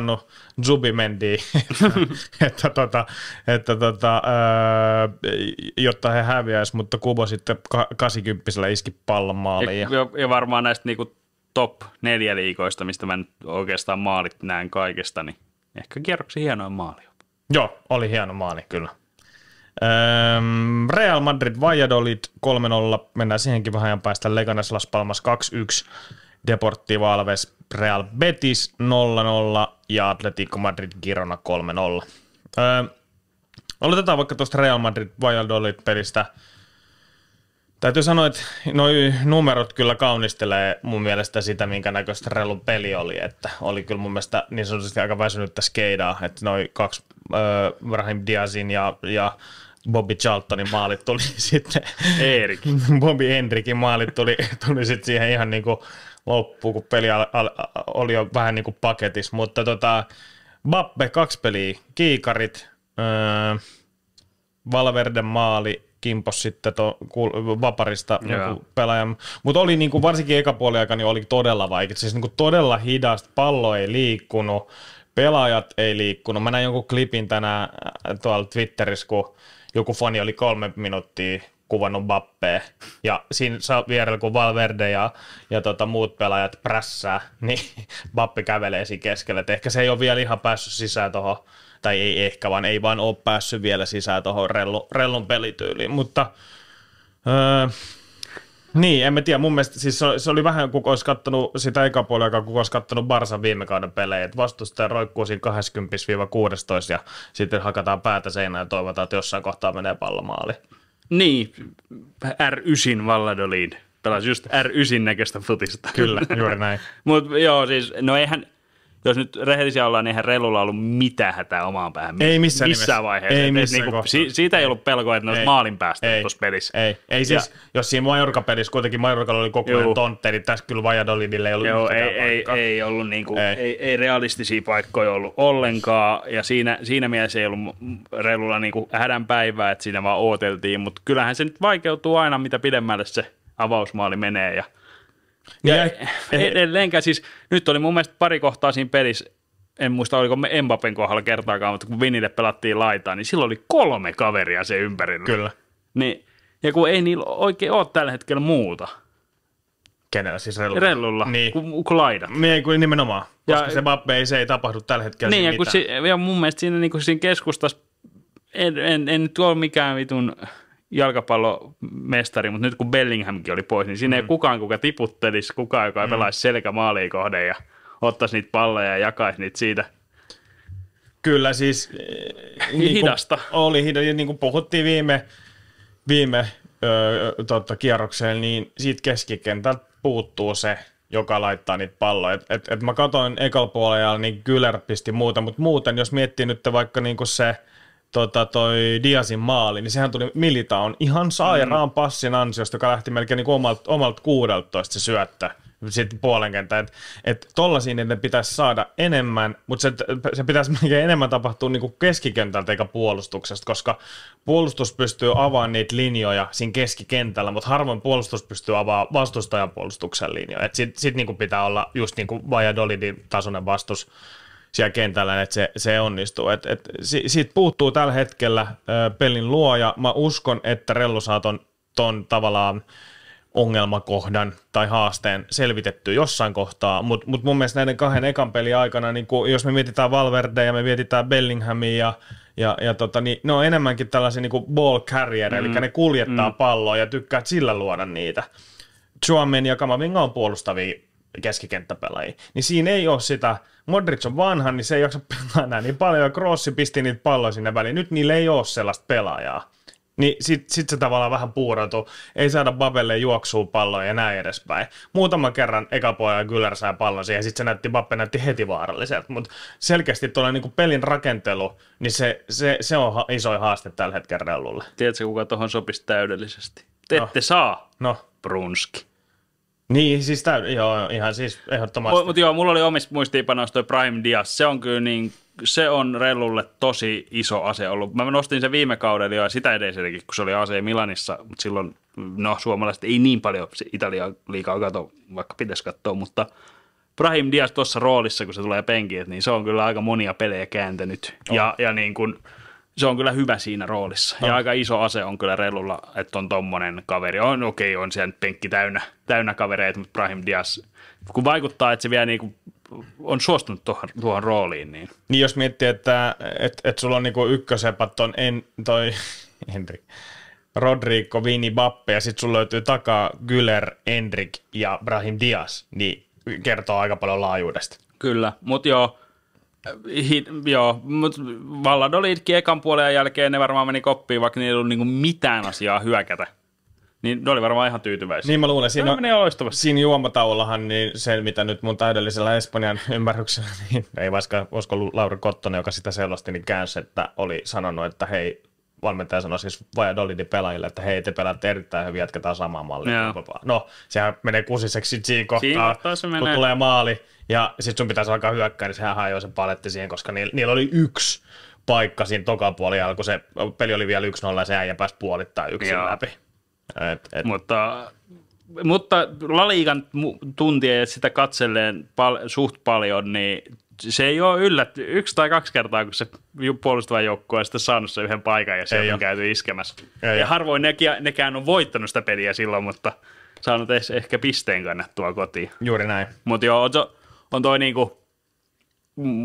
Zubi Mendy, että, että, tota, että tota, ää, öö, jotta he häviäisivät, mutta Kubo sitten 80 iski pallon maaliin. Ja, ja, varmaan näistä niinku top neljä liikoista, mistä mä nyt oikeastaan maalit näen kaikesta, niin ehkä kierroksi hienoin maali. Joo, oli hieno maali, kyllä. Ehm, Real Madrid Valladolid 3-0, mennään siihenkin vähän ajan päästä. Leganes Las Palmas 2-1, Deportivo Alves Real Betis 0-0 ja Atletico Madrid Girona 3-0. Öö, ehm, aloitetaan vaikka tuosta Real Madrid Valladolid pelistä. Täytyy sanoa, että nuo numerot kyllä kaunistelee mun mielestä sitä, minkä näköistä Relun peli oli. Että oli kyllä mun mielestä niin sanotusti aika väsynyttä skeidaa, että noi kaksi äh, Rahim Diazin ja, ja äh, Bobby Charltonin maalit tuli sitten, Erik. Bobby Enrikin maalit tuli, tuli sitten siihen ihan niin kuin loppuun, kun peli oli jo vähän niin kuin paketissa, mutta tota, Bappe, kaksi peliä, kiikarit, öö, Valverden maali, kimpos sitten to, kuul, vaparista joku niinku pelaajan. Mutta oli niinku, varsinkin eka puoli aika, niin oli todella vaikea. Siis niinku todella hidasta, pallo ei liikkunut, pelaajat ei liikkunut. Mä näin jonkun klipin tänään äh, tuolla Twitterissä, kun joku fani oli kolme minuuttia kuvannut Bappea, ja siinä vierellä kun Valverde ja, ja tota, muut pelaajat prässää, niin Bappe kävelee siinä keskellä. Et ehkä se ei ole vielä ihan päässyt sisään tuohon, tai ei ehkä, vaan ei vaan ole päässyt vielä sisään tuohon rellu, rellun pelityyliin, mutta öö, niin, en mä tiedä. Mun mielestä siis se oli vähän kuin olisi kattonut sitä eka puolella, kun olisi kattonut Barsan viime kauden pelejä. Että vastustaja roikkuu siinä 20-16 ja sitten hakataan päätä seinään ja toivotaan, että jossain kohtaa menee pallomaali. Niin, R9 Valladolid. Pelasi just R9 näköistä futista. Kyllä, juuri näin. Mutta joo, siis no eihän, jos nyt rehellisiä ollaan, niin eihän Relulla ollut mitään hätää omaan päähän. Ei missään, missään vaiheessa. Ei missään niinku, si- siitä ei ollut pelkoa, että ne olisi maalin päästä tuossa pelissä. Ei, ei siis, ja, jos siinä Majorka-pelissä kuitenkin Majorkalla oli koko ajan tontte, niin tässä kyllä Valladolidille ei ollut joo, ei, ei, ei, ollut niinku, ei. Ei, ei, realistisia paikkoja ollut ollenkaan, ja siinä, siinä mielessä ei ollut Relulla niinku päivää, että siinä vaan ooteltiin, mutta kyllähän se nyt vaikeutuu aina, mitä pidemmälle se avausmaali menee, ja – ja, ja edelleenkään siis, nyt oli mun mielestä pari kohtaa siinä pelissä, en muista oliko me Mbappen kohdalla kertaakaan, mutta kun Vinille pelattiin laitaan, niin silloin oli kolme kaveria se ympärillä. Kyllä. Niin, ja kun ei niillä oikein ole tällä hetkellä muuta. Kenellä siis rellulla? Rellulla, niin. kun, kun laidat. Niin, kuin nimenomaan, koska ja, se Mbappe ei, se ei tapahdu tällä hetkellä niin, ja, kun si, ja mun mielestä siinä, niin siinä keskustassa, en, en, en en tuo mikään vitun jalkapallomestari, mutta nyt kun Bellinghamkin oli pois, niin siinä mm. ei kukaan, kuka tiputtelisi, kukaan, joka mm. pelaisi selkä maaliin kohden ja ottaisi niitä palleja ja jakaisi niitä siitä. Kyllä siis. Eh, niin hidasta. oli hidasta. Niin kuin puhuttiin viime, viime öö, totta, kierrokseen, niin siitä keskikentältä puuttuu se, joka laittaa niitä palloja. Et, et, et mä katsoin ekalla puolella, niin Kyler pisti muuta, mutta muuten, jos miettii nyt vaikka niinku se – tota, toi Diasin maali, niin sehän tuli Militaon ihan sairaan mm. passin ansiosta, joka lähti melkein niin omalta omalt 16 se sitten puolen kenttä. Että et tollaisiin pitäisi saada enemmän, mutta se, se pitäisi enemmän tapahtua niinku keskikentältä eikä puolustuksesta, koska puolustus pystyy avaamaan niitä linjoja siinä keskikentällä, mutta harvoin puolustus pystyy avaamaan vastustajan puolustuksen linjoja. Sitten sit niinku pitää olla just niinku Vajadolidin tasoinen vastus siellä kentällä, että se, se onnistuu. Et, et, si, siitä puuttuu tällä hetkellä pelin pelin luoja. Mä uskon, että Rello saa ton, ton tavallaan ongelmakohdan tai haasteen selvitetty jossain kohtaa, mutta mut mun mielestä näiden kahden ekan pelin aikana, niin kun, jos me mietitään Valverde ja me mietitään Bellinghamia ja, ja, ja tota, niin ne on enemmänkin tällaisia niin ball carrier, mm. eli ne kuljettaa mm. palloa ja tykkää sillä luoda niitä. Suomen ja Kamavinga on puolustavia keskikenttäpelaajia. Niin siinä ei ole sitä, Modric on vanha, niin se ei jaksa pelaa enää niin paljon, ja Grossi pisti niitä palloja sinne väliin. Nyt niillä ei ole sellaista pelaajaa. Niin sit, sit se tavallaan vähän puurautuu. Ei saada Babelle juoksuu palloa ja näin edespäin. Muutama kerran eka poja Güller sai pallon siihen, ja sit se näytti, Babbe näytti heti vaaralliselta. Mutta selkeästi tuolla niinku pelin rakentelu, niin se, se, se on ha- iso haaste tällä hetkellä rellulle. Tiedätkö, kuka tuohon sopisi täydellisesti? Te no. ette saa. No. Brunski. Niin, siis tämä, joo, ihan siis ehdottomasti. Mutta joo, mulla oli omissa muistiinpanoissa toi Prime Dias. Se on kyllä niin, se on Rellulle tosi iso ase ollut. Mä nostin sen viime kaudella jo sitä edelliselläkin, kun se oli ase Milanissa, mutta silloin, no suomalaiset ei niin paljon Italiaa liikaa kato, vaikka pitäisi katsoa, mutta Brahim Dias tuossa roolissa, kun se tulee penkiin, niin se on kyllä aika monia pelejä kääntänyt. Oh. Ja, ja niin kuin, se on kyllä hyvä siinä roolissa. No. Ja aika iso ase on kyllä reilulla, että on tommonen kaveri. On okei, okay, on siellä penkki täynnä, täynnä kavereita, mutta Brahim Diaz, kun vaikuttaa, että se vielä niinku on suostunut tuohon, tuohon rooliin. Niin. niin jos miettii, että et, et sulla on niinku ykkösepat on en, toi Henrik, Rodrigo, Vini, Bappe ja sitten sulla löytyy takaa Güler, Enrik ja Brahim Diaz, niin kertoo aika paljon laajuudesta. Kyllä, mutta joo, joo, mutta Valladolidkin ekan puolen jälkeen ne varmaan meni koppiin, vaikka niillä ei ollut niinku mitään asiaa hyökätä. Niin ne oli varmaan ihan tyytyväisiä. Niin mä luulen. Siinä, on, siinä juomataulahan, niin se mitä nyt mun täydellisellä Espanjan ymmärryksellä, niin ei vaikka, olisiko ollut Lauri Kottonen, joka sitä sellaista, niin käänsi, että oli sanonut, että hei, valmentaja sanoi siis Valladolidin pelaajille, että hei, te pelaatte erittäin hyvin, jatketaan samaa mallia. No, sehän menee kusiseksi siinä kohtaa, Siin kohtaa se kun tulee maali, ja sitten sun pitäisi alkaa hyökkää, niin sehän hajoi se paletti siihen, koska niillä, niillä oli yksi paikka siinä toka puolella, kun se peli oli vielä 1-0 ja se äijä pääsi puolittaa yksin Joo. läpi. Et, et. Mutta, mutta Laliikan tuntien ja sitä katselleen pal- suht paljon, niin se ei ole yllätty. Yksi tai kaksi kertaa, kun se puolustava joukkue on sitten saanut sen yhden paikan ja se on käyty iskemässä. Ei ja harvoin ne, nekään on voittanut sitä peliä silloin, mutta saanut ehkä pisteen kannattua kotiin. Juuri näin. Mutta joo, on toi niinku,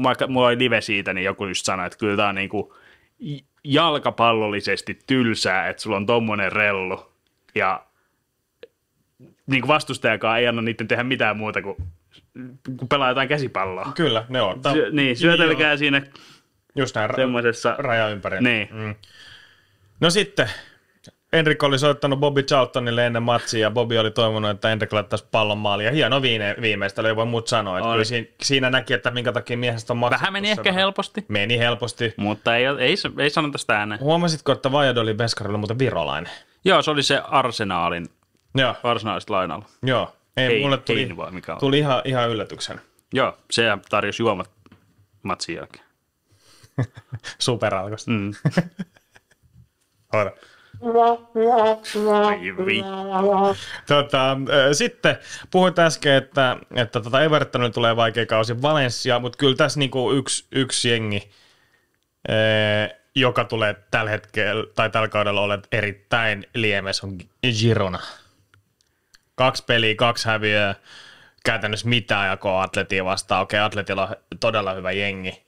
vaikka mulla oli live siitä, niin joku just sanoi, että kyllä tää on niinku jalkapallollisesti tylsää, että sulla on tommonen rellu ja niinku vastustajakaan ei anna niiden tehdä mitään muuta kuin kun pelaa jotain käsipalloa. Kyllä, ne on. Sy- niin, syötelkää siinä Just näin semmoisessa... raja ympärillä. Niin. Mm. No sitten Enrik oli soittanut Bobby Charltonille ennen matsia ja Bobby oli toivonut, että Enrik laittaisi pallon maaliin. Ja hieno viime, viimeistely, ei voi muut sanoa. Että siinä, siinä, näki, että minkä takia miehestä on maksettu. Vähän meni ehkä verran. helposti. Meni helposti. Mutta ei, ei, ei, sanota sitä ääneen. Huomasitko, että Vajad oli Beskarilla muuten virolainen? Joo, se oli se arsenaalin, Joo. arsenaalista lainalla. Joo, ei, hei, mulle tuli, ei, mikä on. tuli ihan, ihan yllätyksen. Joo, se tarjosi juomat matsin jälkeen. Superalkosta. Mm. Ai vi. Tota, sitten puhuit äsken, että, että tota Evertonin tulee vaikea kausi Valencia, mutta kyllä tässä niinku yksi, yksi jengi, joka tulee tällä hetkellä tai tällä kaudella olet erittäin liemes, on Girona. Kaksi peliä, kaksi häviöä, käytännössä mitään jakoa Atletia vastaan. Okei, Atletilla on todella hyvä jengi,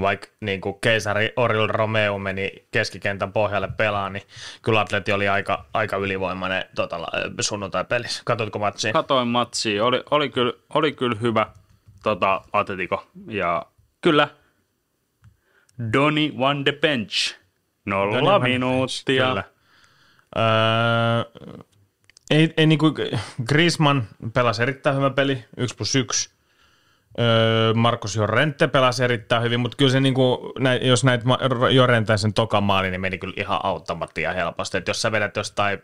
vaikka niin kuin keisari Oriol Romeo meni keskikentän pohjalle pelaan, niin kyllä Atleti oli aika, aika ylivoimainen tota, sunnuntai-pelissä. Katoitko matsiin? Katoin matsiin. Oli, oli, kyllä, oli kyllä hyvä tota, Atletico. Ja kyllä, Doni Van the bench. Nolla Donny minuuttia. Bench, öö, ei, ei niin kuin Griezmann pelasi erittäin hyvä peli, 1 plus 1. Öö, Markus Jorente pelasi erittäin hyvin, mutta kyllä se, niin kuin, jos näit Jorrenteen sen tokan maali, niin meni kyllä ihan auttamatta ja helposti. että jos sä vedät jostain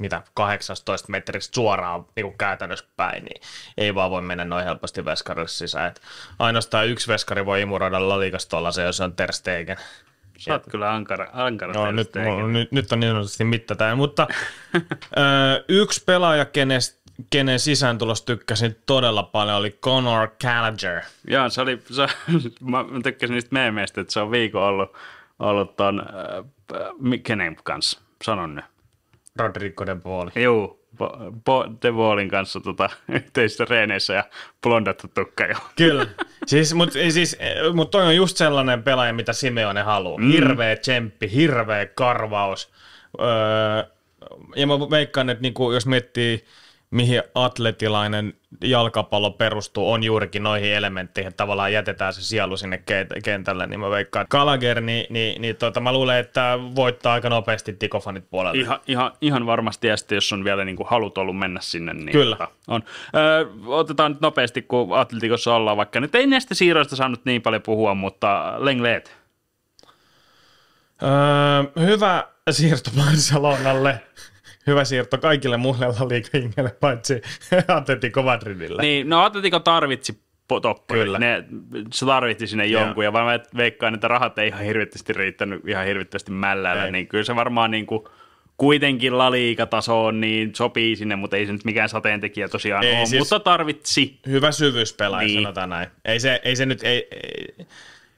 mitä, 18 metristä suoraan niin kuin käytännössä päin, niin ei vaan voi mennä noin helposti veskarille sisään. Et ainoastaan yksi veskari voi imuroida laliikasta se, jos on Ter Stegen. Sä oot kyllä ankara, ankara no, nyt, mulla, nyt, nyt on niin sanotusti mitta mutta ö, öö, yksi pelaaja, kenestä kenen sisääntulosta tykkäsin todella paljon, oli Conor Gallagher. Joo, se oli, se, mä tykkäsin niistä meemeistä, että se on viikon ollut, ollut ton, äh, kenen kanssa, sanon nyt. Rodrigo de Paul. Joo, Bo, Bo, de Paulin kanssa tota, yhteisissä reeneissä ja blondattu tukka jo. Kyllä, siis, mutta siis, eh, mut toi on just sellainen pelaaja, mitä Simeone haluaa. Mm. Hirveä tsemppi, hirveä karvaus. Öö, ja mä veikkaan, että niinku, jos miettii mihin atletilainen jalkapallo perustuu, on juurikin noihin elementteihin, että tavallaan jätetään se sielu sinne kentälle, niin mä veikkaan. Kalager, niin, niin, niin tota, mä luulen, että voittaa aika nopeasti Tikofanit puolelle. Ihan, ihan, ihan varmasti, ja sitten jos on vielä niin kuin halut ollut mennä sinne, niin Kyllä. Tota, on. Öö, otetaan nyt nopeasti, kun Atletikossa ollaan, vaikka nyt ei näistä siirroista saanut niin paljon puhua, mutta Lengleet. Öö, hyvä siirto Barcelonalle hyvä siirto kaikille muille liikajingille, paitsi Atletico Madridille. Niin, no Atletico tarvitsi toppari. Kyllä. Ne, se tarvitti sinne jonkun, ja vaan mä veikkaan, että rahat ei ihan hirvittävästi riittänyt ihan hirvittävästi mällällä, ei. niin kyllä se varmaan niin kuin, kuitenkin laliikatasoon niin sopii sinne, mutta ei se nyt mikään sateentekijä tosiaan ei, ole, siis mutta tarvitsi. Hyvä syvyys pelaa, niin. sanotaan näin. Ei se, ei se nyt, ei, ei,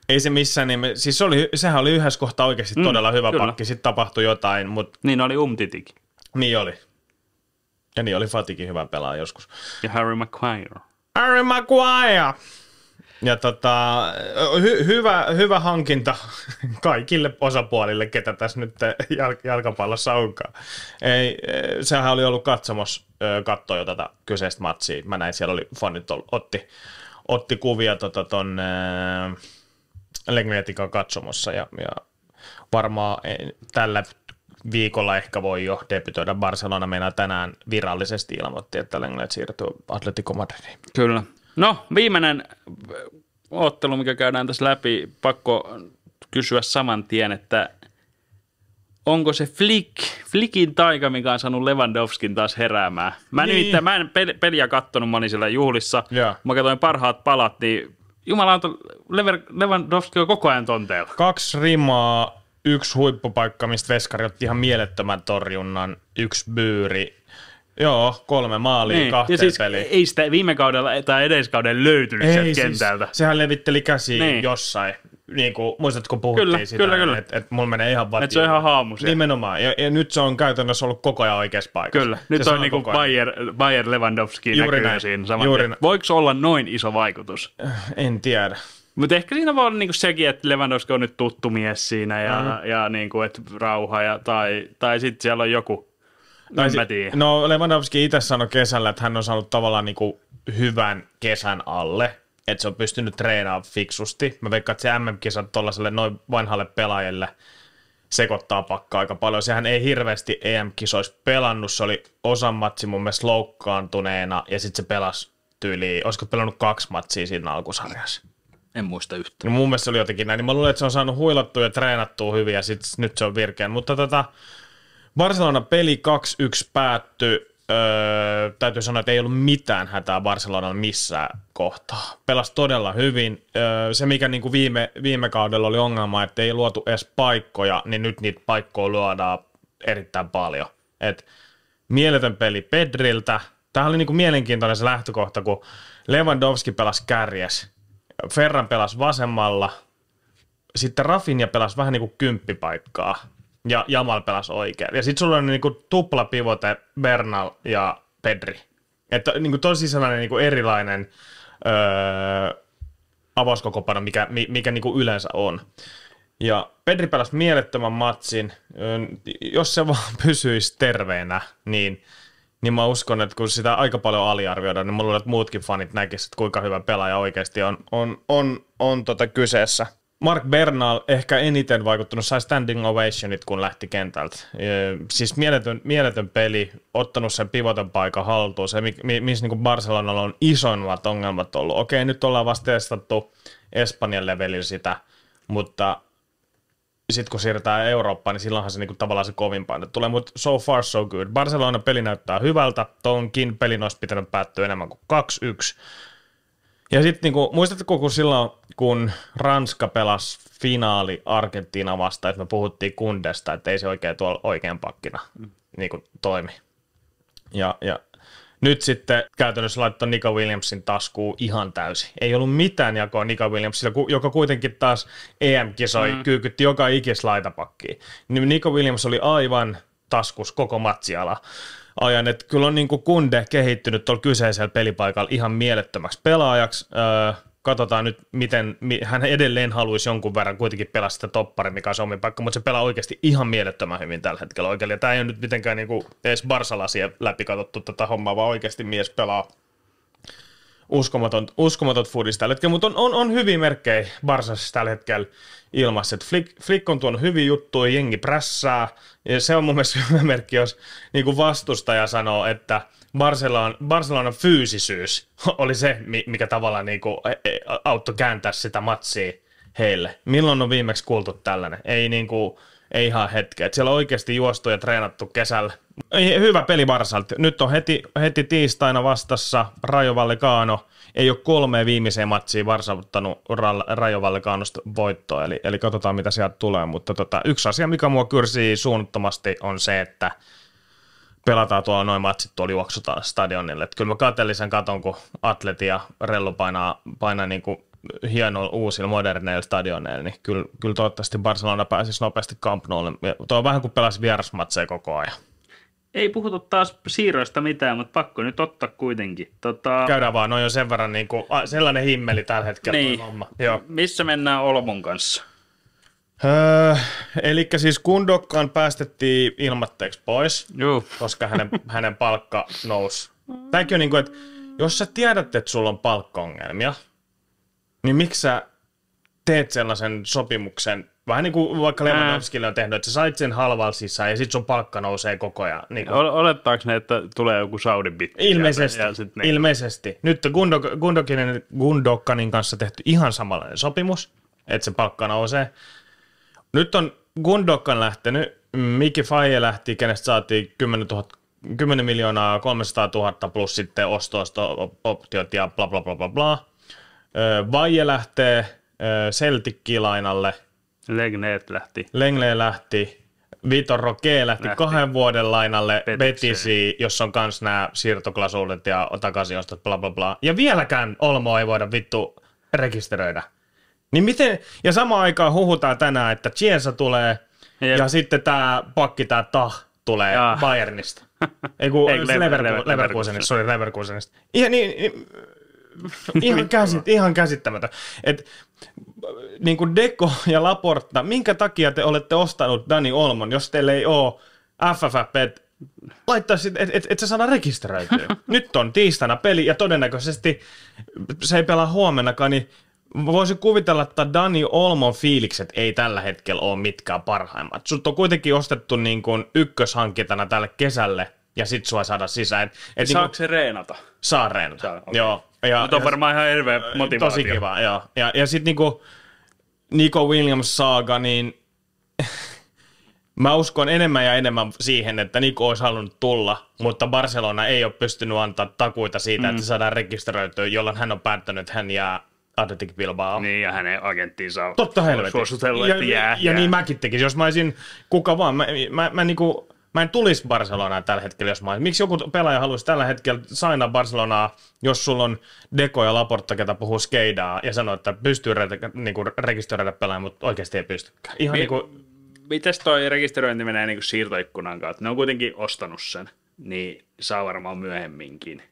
ei se missään me, siis se oli, sehän oli yhdessä kohtaa oikeasti mm, todella hyvä kyllä. pakki, sitten tapahtui jotain. Mut... Niin oli umtitikin. Niin oli. Ja niin oli Fatikin hyvä pelaaja joskus. Ja Harry Maguire. Harry Maguire! Ja tota, hy- hyvä, hyvä hankinta kaikille osapuolille, ketä tässä nyt jalk- jalkapallossa onkaan. Ei, e, sehän oli ollut katsomus, e, kattoa jo tätä kyseistä matsia. Mä näin, siellä oli fanit otti, otti kuvia tota ton äh, katsomossa ja, ja varmaan tällä viikolla ehkä voi jo debytoida. Barcelona Meina tänään virallisesti ilmoitti, että Lenglet siirtyy Atletico Madridiin. Kyllä. No, viimeinen äh, ottelu, mikä käydään tässä läpi, pakko kysyä saman tien, että onko se Flick, Flickin taika, mikä on saanut Lewandowskin taas heräämään. Mä, niin. nimittäin, mä en peliä kattonut, mä olin siellä juhlissa. Yeah. Mä katsoin parhaat palat, niin jumala, Lewandowski on koko ajan tonteella. Kaksi rimaa yksi huippupaikka, mistä Veskari otti ihan mielettömän torjunnan, yksi byyri, Joo, kolme maalia niin. kahteen ja siis peliin. Ei sitä viime kaudella tai edeskauden löytynyt ei, sieltä siis, kentältä. Sehän levitteli käsiä niin. jossain. Niin kuin, muistatko puhuttiin kyllä, sitä, kyllä, kyllä. että et mulla menee ihan vatioon. Että se on ihan haamu Nimenomaan. Ja, ja, nyt se on käytännössä ollut koko ajan oikeassa paikassa. Kyllä. Nyt se on, on niin kuin Bayer, Bayer Lewandowski juuri näkyy näin. siinä saman Juuri Voiko olla noin iso vaikutus? En tiedä. Mutta ehkä siinä voi olla niinku sekin, että Lewandowski on nyt tuttu mies siinä ja, mm. ja niinku, et rauha ja, tai, tai sitten siellä on joku. No tai si- mä tiedä. No Lewandowski itse sanoi kesällä, että hän on saanut tavallaan niinku hyvän kesän alle. Että se on pystynyt treenaamaan fiksusti. Mä veikkaan, että se MM-kisat tuollaiselle noin vanhalle pelaajalle sekoittaa pakkaa aika paljon. Sehän ei hirveästi EM-kisoissa pelannut. Se oli osan matsi mun mielestä loukkaantuneena ja sitten se pelasi tyyliin, olisiko pelannut kaksi matsia siinä alkusarjassa. En muista yhtään. No mun mielestä se oli jotenkin näin. Niin mä luulen, että se on saanut huilattua ja treenattua hyvin ja sit, nyt se on virkeän. Mutta tota, Barcelona peli 2-1 päättyi. Öö, täytyy sanoa, että ei ollut mitään hätää Barcelonan missään kohtaa. Pelas todella hyvin. Öö, se, mikä niin kuin viime, viime kaudella oli ongelma, että ei luotu edes paikkoja, niin nyt niitä paikkoja luodaan erittäin paljon. Et mieletön peli Pedriltä. Tämä oli niin kuin mielenkiintoinen se lähtökohta, kun Lewandowski pelasi kärjes – Ferran pelasi vasemmalla, sitten Rafinha pelasi vähän niin kuin kymppipaikkaa ja Jamal pelasi oikein. Ja sitten sulla on niin kuin tupla pivote Bernal ja Pedri. Että niin kuin tosi sellainen niin kuin erilainen öö, avauskokopano, mikä, mikä niin kuin yleensä on. Ja Pedri pelasi mielettömän matsin. Jos se vaan pysyisi terveenä, niin – niin mä uskon, että kun sitä aika paljon aliarvioidaan, niin mä luulen, että muutkin fanit näkisivät, kuinka hyvä pelaaja oikeasti on, on, on, on tota kyseessä. Mark Bernal ehkä eniten vaikuttanut, sai standing ovationit, kun lähti kentältä. Siis mieletön, mieletön peli, ottanut sen pivoton paikan haltuun, se missä niin Barcelonalla on isoimmat ongelmat ollut. Okei, nyt ollaan vasta testattu Espanjan levelin sitä, mutta sitten kun siirrytään Eurooppaan, niin silloinhan se niinku tavallaan se kovin paine tulee, mutta so far so good. Barcelona peli näyttää hyvältä, tonkin pelin olisi pitänyt päättyä enemmän kuin 2-1. Ja sitten niinku, muistatteko, kun silloin, kun Ranska pelasi finaali Argentiina vastaan, että me puhuttiin kundesta, että ei se oikein tuolla oikein pakkina mm. niinku, toimi. Ja, ja nyt sitten käytännössä laittoi Nika Williamsin taskuun ihan täysin. Ei ollut mitään jakoa Nika Williamsilla, joka kuitenkin taas EM-kisoi, mm. kyykytti joka ikis laitapakkiin. Niin Nika Williams oli aivan taskus koko matsiala ajan. Että kyllä on niin kuin kunde kehittynyt tuolla kyseisellä pelipaikalla ihan mielettömäksi pelaajaksi. Öö, katsotaan nyt, miten, hän edelleen haluaisi jonkun verran kuitenkin pelaa sitä toppari, mikä on omi paikka, mutta se pelaa oikeasti ihan mielettömän hyvin tällä hetkellä oikein. Ja tämä ei ole nyt mitenkään niin kuin edes Barsalasia läpi katsottu tätä hommaa, vaan oikeasti mies pelaa uskomaton, uskomaton foodista tällä hetkellä, mutta on, on, on hyviä merkkejä Barsassa tällä hetkellä ilmassa. Flick, Flick, on tuonut hyviä juttuja, jengi prässää, ja se on mun mielestä hyvä merkki, jos niin kuin vastustaja sanoo, että – Barcelona, Barcelonan fyysisyys oli se, mikä tavallaan niin kuin e, e, auttoi kääntää sitä matsia heille. Milloin on viimeksi kuultu tällainen? Ei, niin kuin, ei ihan hetkeä. Siellä on oikeasti juostu ja treenattu kesällä. Hyvä peli Barsalt. Nyt on heti, heti tiistaina vastassa Rajovalle Kaano. Ei ole kolme viimeiseen matsiin varsauttanut Rajovalle Kaanosta voittoa, eli, eli katsotaan mitä sieltä tulee. Mutta tota, yksi asia, mikä mua kyrsii suunnattomasti, on se, että – pelataan tuolla noin matsit tuolla juoksutaan stadionille. Et kyllä mä katselin sen katon, kun atleti ja rellu painaa, painaa niin kuin hieno uusilla moderneilla stadioneilla, niin kyllä, kyllä toivottavasti Barcelona pääsisi nopeasti Camp Noulle. Tuo on vähän kuin pelasi vierasmatseja koko ajan. Ei puhuta taas siirroista mitään, mutta pakko nyt ottaa kuitenkin. Tota... Käydään vaan, noin jo sen verran niin kuin, sellainen himmeli tällä hetkellä. Niin. Homma. Joo. Missä mennään Olmon kanssa? Öö, eli siis Kundokkaan päästettiin ilmatteeksi pois, Juh. koska hänen, hänen palkka nousi. Tämäkin on niin kuin, että jos sä tiedät, että sulla on palkkaongelmia, niin miksi sä teet sellaisen sopimuksen, vähän niin kuin vaikka Lewandowskille on tehnyt, että sä sait sen halval sisään ja sitten sun palkka nousee koko ajan. Niin kuin. Olettaako ne, että tulee joku saudi bitti? Ilmeisesti, ja, ja sit niin. ilmeisesti. Nyt Gundok, Gundokkanin kanssa tehty ihan samanlainen sopimus, että se palkka nousee. Nyt on Gundokkan lähtenyt, Miki Faye lähti, kenestä saatiin 10, 000, 10 miljoonaa 300 000 plus sitten ostoista optiot ja bla bla bla bla bla. Vaje lähtee Celtickiin lainalle. Legneet lähti. Legne lähti. Vitor Roque lähti, lähti kahden vuoden lainalle Betisi, jossa on kans nämä siirtoklasuudet ja takaisin bla bla bla. Ja vieläkään Olmo ei voida vittu rekisteröidä. Niin miten, ja samaan aikaan huhutaan tänään, että Chiesa tulee Jep. ja sitten tämä pakki, tämä Tah tulee Jaa. Bayernista. Ei kun siis Leverkusenista, sorry Leverkusenista. Ihan, niin, niin, ihan, käsit, ihan käsittämätön. Et, niin kuin Deko ja Laporta, minkä takia te olette ostanut Dani Olmon, jos teillä ei ole FFP, että et, et, et se saada rekisteröityä. Nyt on tiistaina peli ja todennäköisesti se ei pelaa huomennakaan, niin Mä voisin kuvitella, että Dani Olmon fiilikset ei tällä hetkellä ole mitkään parhaimmat. Sut on kuitenkin ostettu niin kuin ykköshankintana tälle kesälle ja sit sua saada sisään. Et, et Saanko niin kuin, se reenata? Saa reenata, Saa, okay. joo. Ja, Mutta on varmaan ihan erveä äh, motivaatio. Tosi kiva, joo. Ja, ja sitten niinku Nico Williams-saaga, niin Mä uskon enemmän ja enemmän siihen, että Niko olisi halunnut tulla, mutta Barcelona ei ole pystynyt antaa takuita siitä, mm. että saadaan rekisteröityä, jolloin hän on päättänyt, että hän jää Atletic Bilbao. Niin, ja hänen agenttiinsa Totta suositellut, ja, että jää, ja, jää. niin mäkin tekisin, jos mä olisin kuka vaan. Mä, mä, mä, niin kuin, mä en tulisi Barcelonaan tällä hetkellä, jos mä olisin. Miksi joku pelaaja haluaisi tällä hetkellä saina Barcelonaa, jos sulla on Deko ja Laporta, ketä puhuu skeidaa, ja sanoo, että pystyy re- niinku rekisteröidä pelaajan, mutta oikeasti ei pystykään. Ihan Mi- kuin, niinku- Mites toi rekisteröinti menee kuin niinku siirtoikkunan kautta? Ne on kuitenkin ostanut sen, niin saa varmaan myöhemminkin.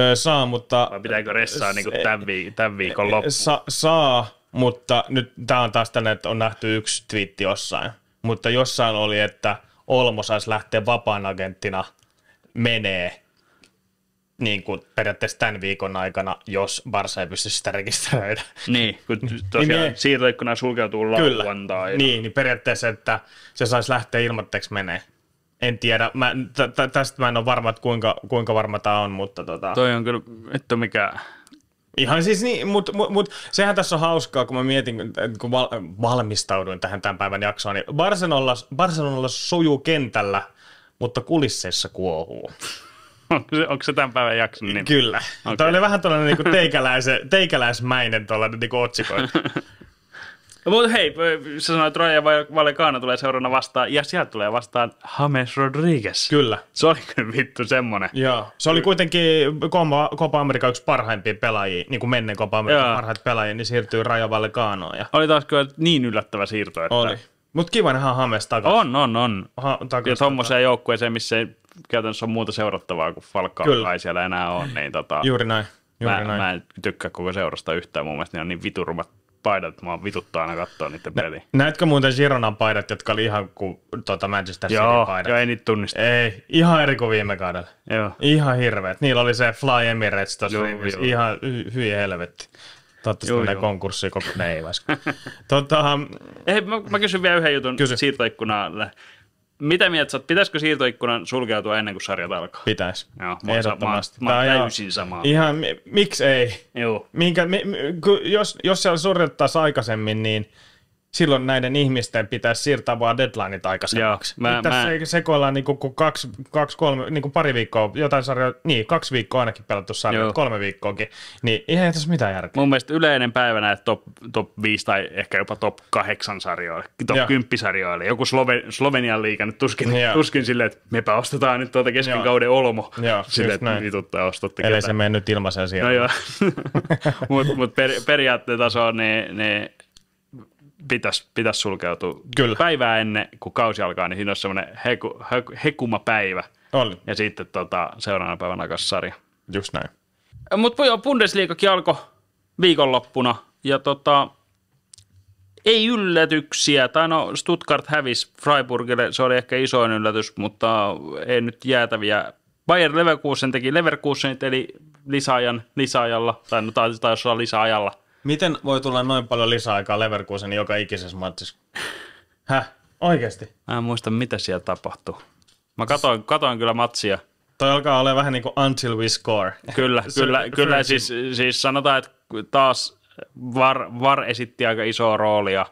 Öö, saa, mutta... Vai pitääkö ressaa niin kuin tämän, vi- tämän viikon loppuun? Sa- saa, mutta nyt tämä on taas tänne, että on nähty yksi twiitti jossain. Mutta jossain oli, että Olmo saisi lähteä vapaan agenttina menee niin kuin periaatteessa tämän viikon aikana, jos Barsa ei pysty sitä rekisteröidä. Niin, kun niin tosiaan niin me... siirtoikkuna sulkeutuu lauantaina. Kyllä, niin, niin periaatteessa, että se saisi lähteä ilmoitteeksi menee. En tiedä, mä, t- t- tästä mä en ole varma, että kuinka, kuinka varma tämä on, mutta tota... Toi on kyllä, että mikä... Ihan siis niin, mutta mut, mut, sehän tässä on hauskaa, kun mä mietin, kun val- valmistauduin tähän tämän päivän jaksoon, niin Barcelonalla, Barcelonalla sujuu kentällä, mutta kulisseissa kuohuu. Onko se, onko se tämän päivän jakson nimi? Kyllä. Okay. Tämä oli vähän tuollainen niin teikäläis, teikäläismäinen tuollainen niin otsikointi. No, mutta hei, sä sanoit, Raja Valekaana tulee seurana vastaan, ja sieltä tulee vastaan James Rodriguez. Kyllä. Se oli kyllä vittu semmonen. Joo. Se oli kuitenkin Copa America yksi parhaimpia pelaajia, niin kuin menneen Copa America parhaat pelaajia, niin siirtyy Raja Valekaanoon. Ja... Oli taas kyllä niin yllättävä siirto, että... Oli. Mutta kiva nähdä Hames takas. On, on, on. Ha, takas, ja tota- tommoseen joukkueeseen, missä ei käytännössä on muuta seurattavaa kuin Falcao ei siellä enää on. Niin tota, Juuri näin. Juuri mä, näin. mä en tykkää koko seurasta yhtään. Mun mielestä ne on niin viturmat paidat, mua vituttaa aina katsoa niiden Nä, peliä. Näetkö muuten Sironan paidat, jotka oli ihan kuin tuota Manchester City paidat? Joo, ei niitä tunnista. Ei, ihan eri kuin viime kaudella. Joo. Ihan hirveet. Niillä oli se Fly Emirates tuossa ihan hy- hyi helvetti. Toivottavasti menee konkurssiin koko... Ne ei vaikka. tota, Hei, mä, mä, kysyn vielä yhden jutun Kysy. siirtoikkunaan. Mitä mieltä sä pitäisikö siirtoikkunan sulkeutua ennen kuin sarjat alkaa? Pitäis. Joo, Ehdottomasti. Mä, mä Tämä täysin samaa. Ihan, miksi ei? Joo. Minkä, mi, mi, jos, jos siellä surjattaisiin aikaisemmin, niin silloin näiden ihmisten pitäisi siirtää vaan deadlineit aikaisemmaksi. Joo, mä, tässä mä... sekoillaan niin kuin, kaksi, kaksi, kolme, niin kuin pari viikkoa, jotain sarjoja, niin kaksi viikkoa ainakin pelattu Joo. kolme viikkoakin, niin ihan tässä mitään järkeä. Mun mielestä yleinen päivä näitä top, top 5 tai ehkä jopa top 8 sarjoille, top Joo. 10 sarjoille, joku Sloven, Slovenian liiga nyt tuskin, tuskin silleen, että mepä ostetaan nyt tuota kesken Joo. kauden Olmo, Joo, silleen, että vituttaa ostatte Eli ketään. se mennyt nyt ilmaisen no sieltä. No mutta mut per, periaatteen on niin, niin pitäisi, pitäisi sulkeutua Kyllä. päivää ennen, kun kausi alkaa, niin siinä olisi semmoinen heku, heku, hekuma päivä. On. Ja sitten tota, seuraavana päivänä aikaisessa sarja. Just näin. Mutta Bundesliigakin alkoi viikonloppuna ja tota, ei yllätyksiä. Tai no Stuttgart hävisi Freiburgille, se oli ehkä isoin yllätys, mutta ei nyt jäätäviä. Bayer Leverkusen teki Leverkusen eli lisäajan lisäajalla, tai no taisi olla lisäajalla – Miten voi tulla noin paljon lisäaikaa Leverkusen joka ikisessä matsissa? Häh? Oikeasti? Mä en muista, mitä siellä tapahtuu. Mä katoin, katoin kyllä matsia. Toi alkaa olla vähän niin kuin until we score. Kyllä, kyllä, kyllä siis, siis sanotaan, että taas VAR, VAR esitti aika isoa roolia.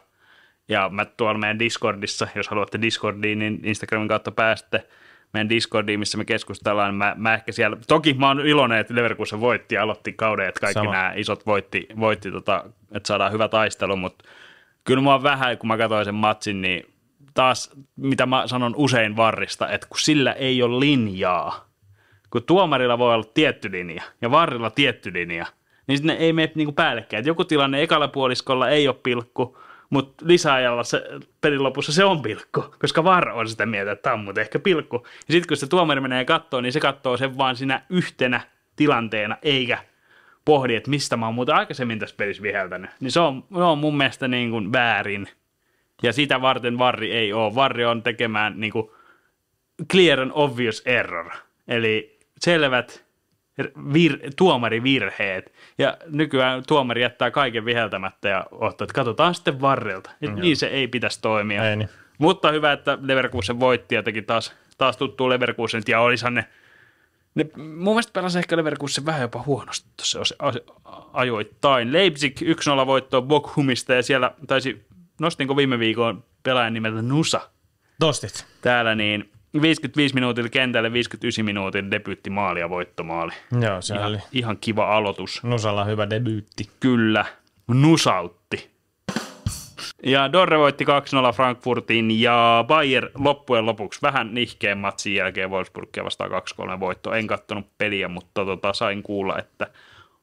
Ja mä tuolla meidän Discordissa, jos haluatte Discordiin, niin Instagramin kautta pääsette – meidän Discordiin, missä me keskustellaan. Niin mä, mä ehkä siellä, toki mä oon iloinen, että Leverkusen voitti ja aloitti kauden, että kaikki Sama. nämä isot voitti, voitti tota, että saadaan hyvä taistelu, mutta kyllä mua vähän, kun mä katsoin sen matsin, niin taas, mitä mä sanon usein varrista, että kun sillä ei ole linjaa, kun tuomarilla voi olla tietty linja ja varrilla tietty linja, niin sitten ne ei mene niinku päällekkäin. joku tilanne ekalla puoliskolla ei ole pilkku, mutta lisäajalla se, pelin lopussa se on pilkku, koska VAR on sitä mieltä, että tämä on muuten ehkä pilkku. Ja sitten kun se tuomari menee kattoon, niin se katsoo sen vaan sinä yhtenä tilanteena, eikä pohdi, että mistä mä oon muuten aikaisemmin tässä pelissä viheltänyt. Niin se on, se on mun mielestä niin kuin väärin. Ja sitä varten varri ei ole. Varri on tekemään niin kuin clear and obvious error. Eli selvät vir, tuomarivirheet. Ja nykyään tuomari jättää kaiken viheltämättä ja ottaa, että katsotaan sitten varrelta. mm, niin se ei pitäisi toimia. Ei niin. Mutta hyvä, että Leverkusen voitti ja teki taas, taas tuttuu Leverkusen ja olisihan ne ne, mun mielestä pelasi ehkä Leverkusen vähän jopa huonosti tuossa ajoittain. Leipzig 1-0 voittoa Bokhumista ja siellä taisi, nostinko viime viikon pelaajan nimeltä Nusa? Nostit. Täällä niin 55 minuutilla kentälle 59 minuutin debyytti maali ja voittomaali. Joo, se ihan, oli. Ihan kiva aloitus. Nusalla hyvä debyytti. Kyllä. Nusautti. Ja Dorre voitti 2-0 Frankfurtin ja Bayer loppujen lopuksi vähän nihkeen matsin jälkeen Wolfsburgia vastaan 2-3 voitto. En kattonut peliä, mutta tota, sain kuulla, että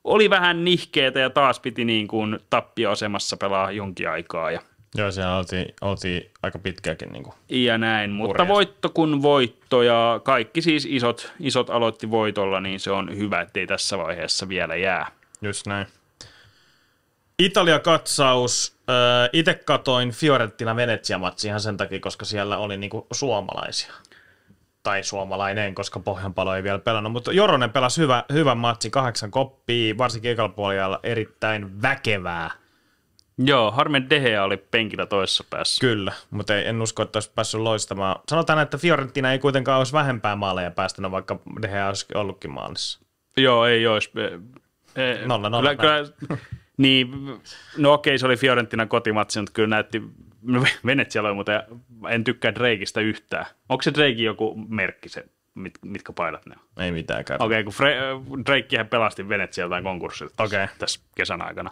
oli vähän nihkeetä ja taas piti niin kuin tappioasemassa pelaa jonkin aikaa ja Joo, siellä oltiin, oltiin aika pitkäkin. Niin kuin ja näin, mutta voitto kun voitto ja kaikki siis isot, isot aloitti voitolla, niin se on hyvä, ettei tässä vaiheessa vielä jää. Just näin. Italia-katsaus. Itse katoin Fiorentina Venetsia-matsi ihan sen takia, koska siellä oli niinku suomalaisia. Tai suomalainen, koska Pohjanpalo ei vielä pelannut. Mutta Joronen pelasi hyvä, hyvän matsi, kahdeksan koppia, varsinkin ekalla puolella erittäin väkevää Joo, harmi Dehea oli penkillä toisessa päässä. Kyllä, mutta en usko, että olisi päässyt loistamaan. Sanotaan, että Fiorentina ei kuitenkaan olisi vähempää maaleja päästänyt, vaikka Dehea olisi ollutkin maalissa. Joo, ei olisi. E, e nolla, nolla. Kyllä, kyllä, niin, no okei, se oli Fiorentina kotimatsi, mutta kyllä näytti, no Venetsialla oli, mutta en tykkää Drakeista yhtään. Onko se Drake joku merkki se mit, mitkä paidat ne on. Ei mitään Okei, okay, kun Fre- Drakehän pelasti Venetsialtaan konkurssilta okay. tässä kesän aikana.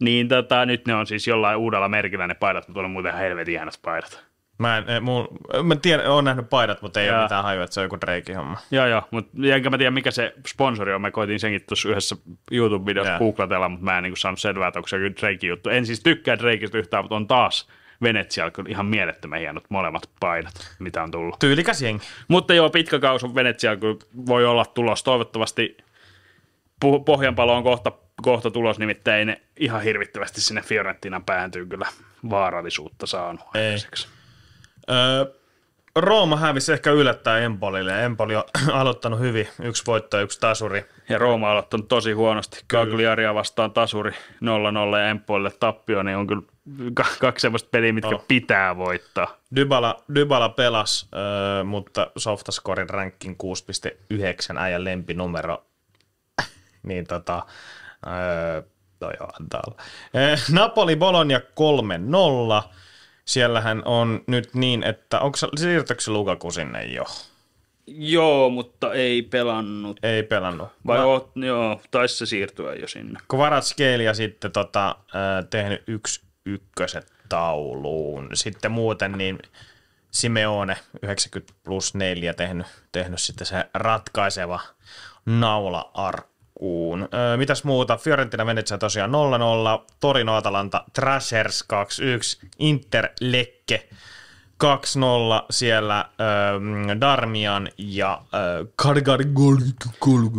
Niin tota, nyt ne on siis jollain uudella merkillä ne paidat, mutta on muuten ihan helvetin ihanat paidat. Mä, en, eh, mun, mä tiedän, oon nähnyt paidat, mutta ei ja. ole mitään hajua, että se on joku Drake homma. Joo, joo, mutta enkä mä tiedä mikä se sponsori on. Mä koitin senkin tuossa yhdessä YouTube-videossa googlatella, mutta mä en niin saanut selvää, että onko se Drake juttu. En siis tykkää Drakeista yhtään, mutta on taas Venetsialla kun ihan mielettömän hienot molemmat paidat, mitä on tullut. Tyylikäs jengi. Mutta joo, pitkä kausi on Venetsialla kun voi olla tulos. Toivottavasti pohjanpalo on kohta kohta tulos, nimittäin ihan hirvittävästi sinne Fiorentina pääntyy kyllä vaarallisuutta saanut Ei. aikaiseksi. Öö, Rooma hävisi ehkä yllättäen Empolille. Empoli on aloittanut hyvin, yksi voitto yksi tasuri. Ja Rooma on aloittanut tosi huonosti. Kagliaria vastaan tasuri 0-0 ja Empolille tappio, niin on kyllä kaksi sellaista peliä, mitkä no. pitää voittaa. Dybala, Dybala pelasi, öö, mutta softascorin rankin 6.9 äijän lempinumero. niin tota, Öö, no joo, antaa olla. Öö, Napoli Bologna 3-0. Siellähän on nyt niin, että onko siirtykö Lukaku sinne jo? Joo, mutta ei pelannut. Ei pelannut. Vai Va- oot, joo, taisi se siirtyä jo sinne. Kvaratskhelia sitten tota, öö, tehnyt yksi ykköset tauluun. Sitten muuten niin Simeone 90 plus 4 tehnyt, tehnyt sitten se ratkaiseva naula-arkku loppuun. Öö, mitäs muuta? Fiorentina Venetsia tosiaan 0-0, Torino Atalanta Trashers 2-1, Inter Lekke 2-0 siellä öö, Darmian ja öö, Kargar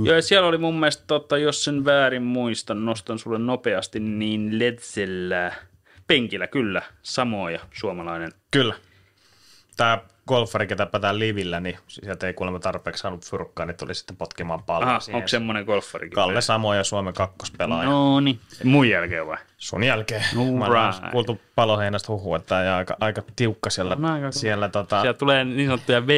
Joo, siellä oli mun mielestä, tota, jos sen väärin muistan, nostan sulle nopeasti, niin Letsellä penkillä kyllä samoja suomalainen. Kyllä. Tämä golfari, ketä pätää livillä, niin sieltä ei kuulemma tarpeeksi saanut fyrkkaa, niin tuli sitten potkimaan palloa Aha, onko semmoinen golfari? Kalle ja Suomen kakkospelaaja. No niin, mun jälkeen vai? Sun jälkeen. No, Mä right. kuultu paloheinästä huhu, että on aika, aika tiukka siellä. No, aika, siellä, tota... siellä tulee niin sanottuja v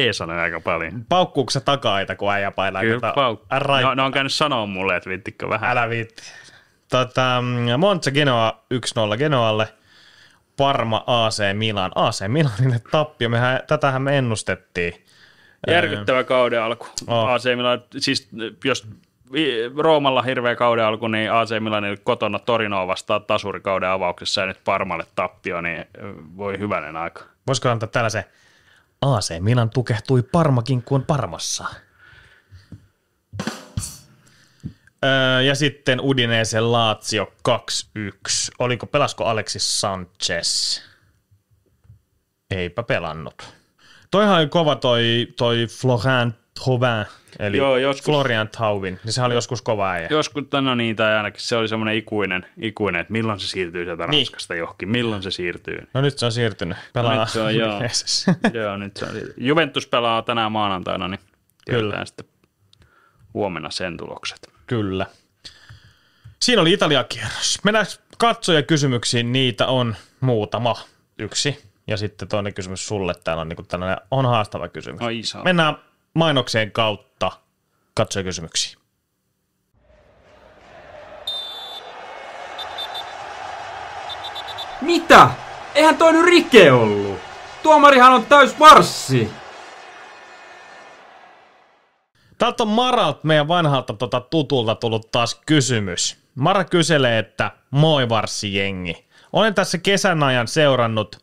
aika paljon. Paukkuuko se takaita, kun äijä painaa? Kyllä tota paukku. pauk... no, ne on käynyt sanoa mulle, että viittikö vähän. Älä viitti. Tota, mm, Montse Genoa 1-0 Genoalle – Parma AC Milan. AC Milanille tappio, mehän, tätähän me ennustettiin. Järkyttävä kauden alku. Oh. AC Milan, siis jos Roomalla hirveä kauden alku, niin AC Milanille kotona Torinoa vastaan tasurikauden avauksessa ja nyt Parmalle tappio, niin voi hyvänen aika. Voisiko antaa tällaisen AC Milan tukehtui Parmakin kuin Parmassa? Öö, ja sitten udinese Lazio 2-1. Oliko, pelasko Alexis Sanchez? Eipä pelannut. Toihan oli kova toi, toi Florent Thauvin, eli Joo, joskus, Florian Thauvin, niin sehän oli joskus kova äijä. Joskus, no niin, tai ainakin se oli semmoinen ikuinen, ikuinen, että milloin se siirtyy sieltä niin. Ranskasta johonkin, milloin se siirtyy. No nyt se on siirtynyt, pelaa no, nyt se on, joo. joo, nyt se on. Juventus pelaa tänään maanantaina, niin Kyllä. sitten huomenna sen tulokset. Kyllä. Siinä oli Italia-kierros. Mennään kysymyksiin niitä on muutama. Yksi. Ja sitten toinen kysymys sulle. Täällä on, niin tällainen, on haastava kysymys. Ai saa. Mennään mainokseen kautta kysymyksiin. Mitä? Eihän toi nyt rike ollut. Tuomarihan on täys varssi. Täältä on Maralt meidän vanhalta tuota, tutulta tullut taas kysymys. Mara kyselee, että moi varsijengi. Olen tässä kesän ajan seurannut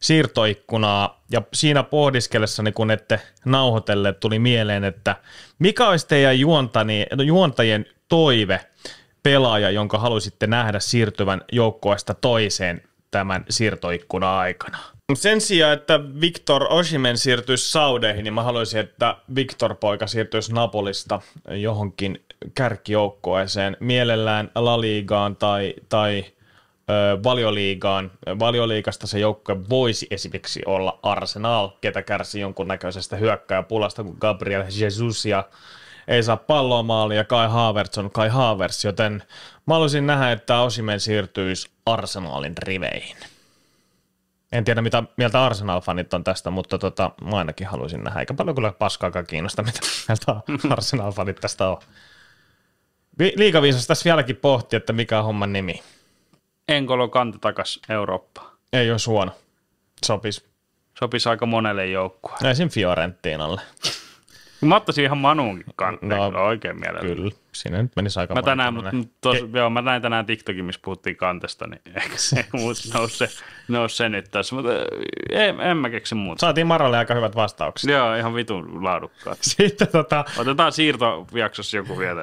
siirtoikkunaa ja siinä pohdiskellessani, kun ette nauhoitelleet, tuli mieleen, että mikä olisi teidän juontani, no, juontajien toive pelaaja, jonka haluaisitte nähdä siirtyvän joukkueesta toiseen tämän siirtoikkunan aikana? Sen sijaan, että Victor Osimen siirtyisi Saudeihin, niin mä haluaisin, että Victor poika siirtyisi Napolista johonkin kärkijoukkoeseen, mielellään Ligaan tai, tai ö, valioliigaan. Valioliigasta se joukkue voisi esimerkiksi olla Arsenal, ketä kärsii jonkunnäköisestä hyökkäjäpulasta, kun Gabriel Jesus ja ei saa palloa maalia, Kai Havertz on Kai Havertz, joten mä haluaisin nähdä, että Osimen siirtyisi Arsenalin riveihin. En tiedä, mitä mieltä Arsenal-fanit on tästä, mutta tota, mä ainakin haluaisin nähdä. Eikä paljon kyllä paskaakaan kiinnosta, mitä mieltä Arsenal-fanit tästä on. Liikaviisas tässä vieläkin pohti, että mikä on homman nimi. Enkolo Kante takas Eurooppa. Ei ole huono. Sopis. Sopis aika monelle joukkueelle. Näisin alle. Mä ottaisin ihan Manuunkin kanteen no, oikein mielellä. Kyllä, siinä nyt menisi aika mä tänään, mut, tos, He... joo, mä näin tänään TikTokin, missä puhuttiin kantesta, niin ehkä se muut nouse, nouse nyt tässä, mutta eh, en, en mä keksi muuta. Saatiin Maralle aika hyvät vastaukset. Joo, ihan vitun laadukkaat. Sitten tota... Otetaan siirtojaksossa joku vielä.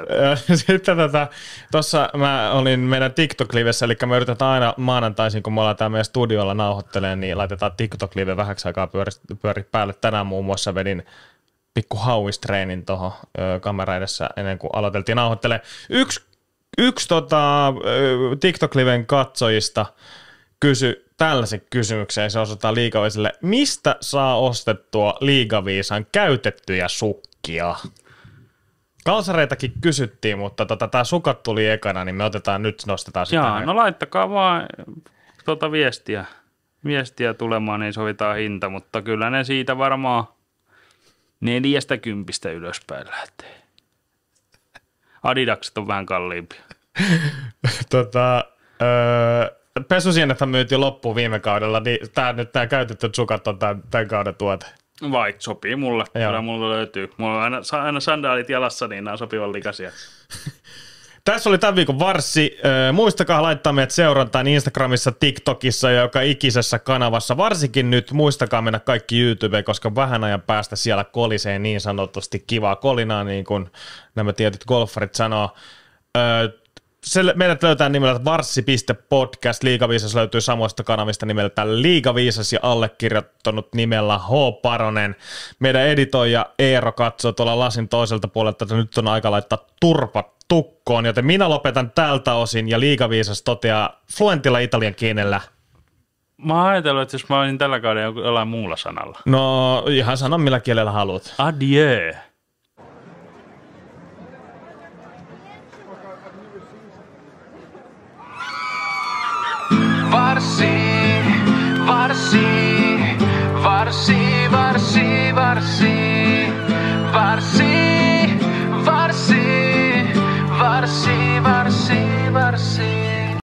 Sitten tota, tossa mä olin meidän TikTok-livessä, eli me yritetään aina maanantaisin, kun me ollaan täällä meidän studiolla nauhoittelemaan, niin laitetaan TikTok-live vähäksi aikaa pyöri, pyöri päälle. Tänään muun muassa vedin pikku hauistreenin tuohon kamera edessä ennen kuin aloiteltiin nauhoittele. Yksi, yksi tota, TikTok-liven katsojista kysy tällaisen kysymyksen, se osoittaa liikaviselle. Mistä saa ostettua liigaviisan käytettyjä sukkia? Kalsareitakin kysyttiin, mutta tota, tämä sukat tuli ekana, niin me otetaan nyt, nostetaan sitä. Jaa, no laittakaa vaan tuota viestiä. viestiä tulemaan, niin sovitaan hinta, mutta kyllä ne siitä varmaan – Neljästä kympistä ylöspäin lähtee. Adidakset on vähän kalliimpia. tota, öö, pesusienethän myytiin loppuun viime kaudella, niin tää, nyt tämä käytetty sukat on tämän, tämän kauden tuote. Vai, sopii mulle. Joo. Kyllä mulla löytyy. Mulla on aina, aina sandaalit jalassa, niin nämä on sopivan likaisia. Tässä oli tämän viikon Varsi Muistakaa laittaa meidät seurantaan Instagramissa, TikTokissa ja joka ikisessä kanavassa. Varsinkin nyt muistakaa mennä kaikki YouTubeen, koska vähän ajan päästä siellä kolisee niin sanotusti kivaa kolinaa, niin kuin nämä tietyt golfarit sanoo. Öö, se meidät löytää nimellä varssi.podcast. Liikaviisas löytyy samoista kanavista nimeltä Liikaviisas ja allekirjoittanut nimellä H. Paronen. Meidän editoija Eero katsoo tuolla lasin toiselta puolelta, että nyt on aika laittaa turpat tukkoon, joten minä lopetan tältä osin ja Liikaviisas toteaa fluentilla italian kielellä – Mä oon ajatellut, että jos mä olin tällä kaudella jollain muulla sanalla. No ihan sanon millä kielellä haluat. Adieu. Varsi, Varsi, Varsi, Varsi, Varsi, Varsi, Varsi, Varsi, Varsi.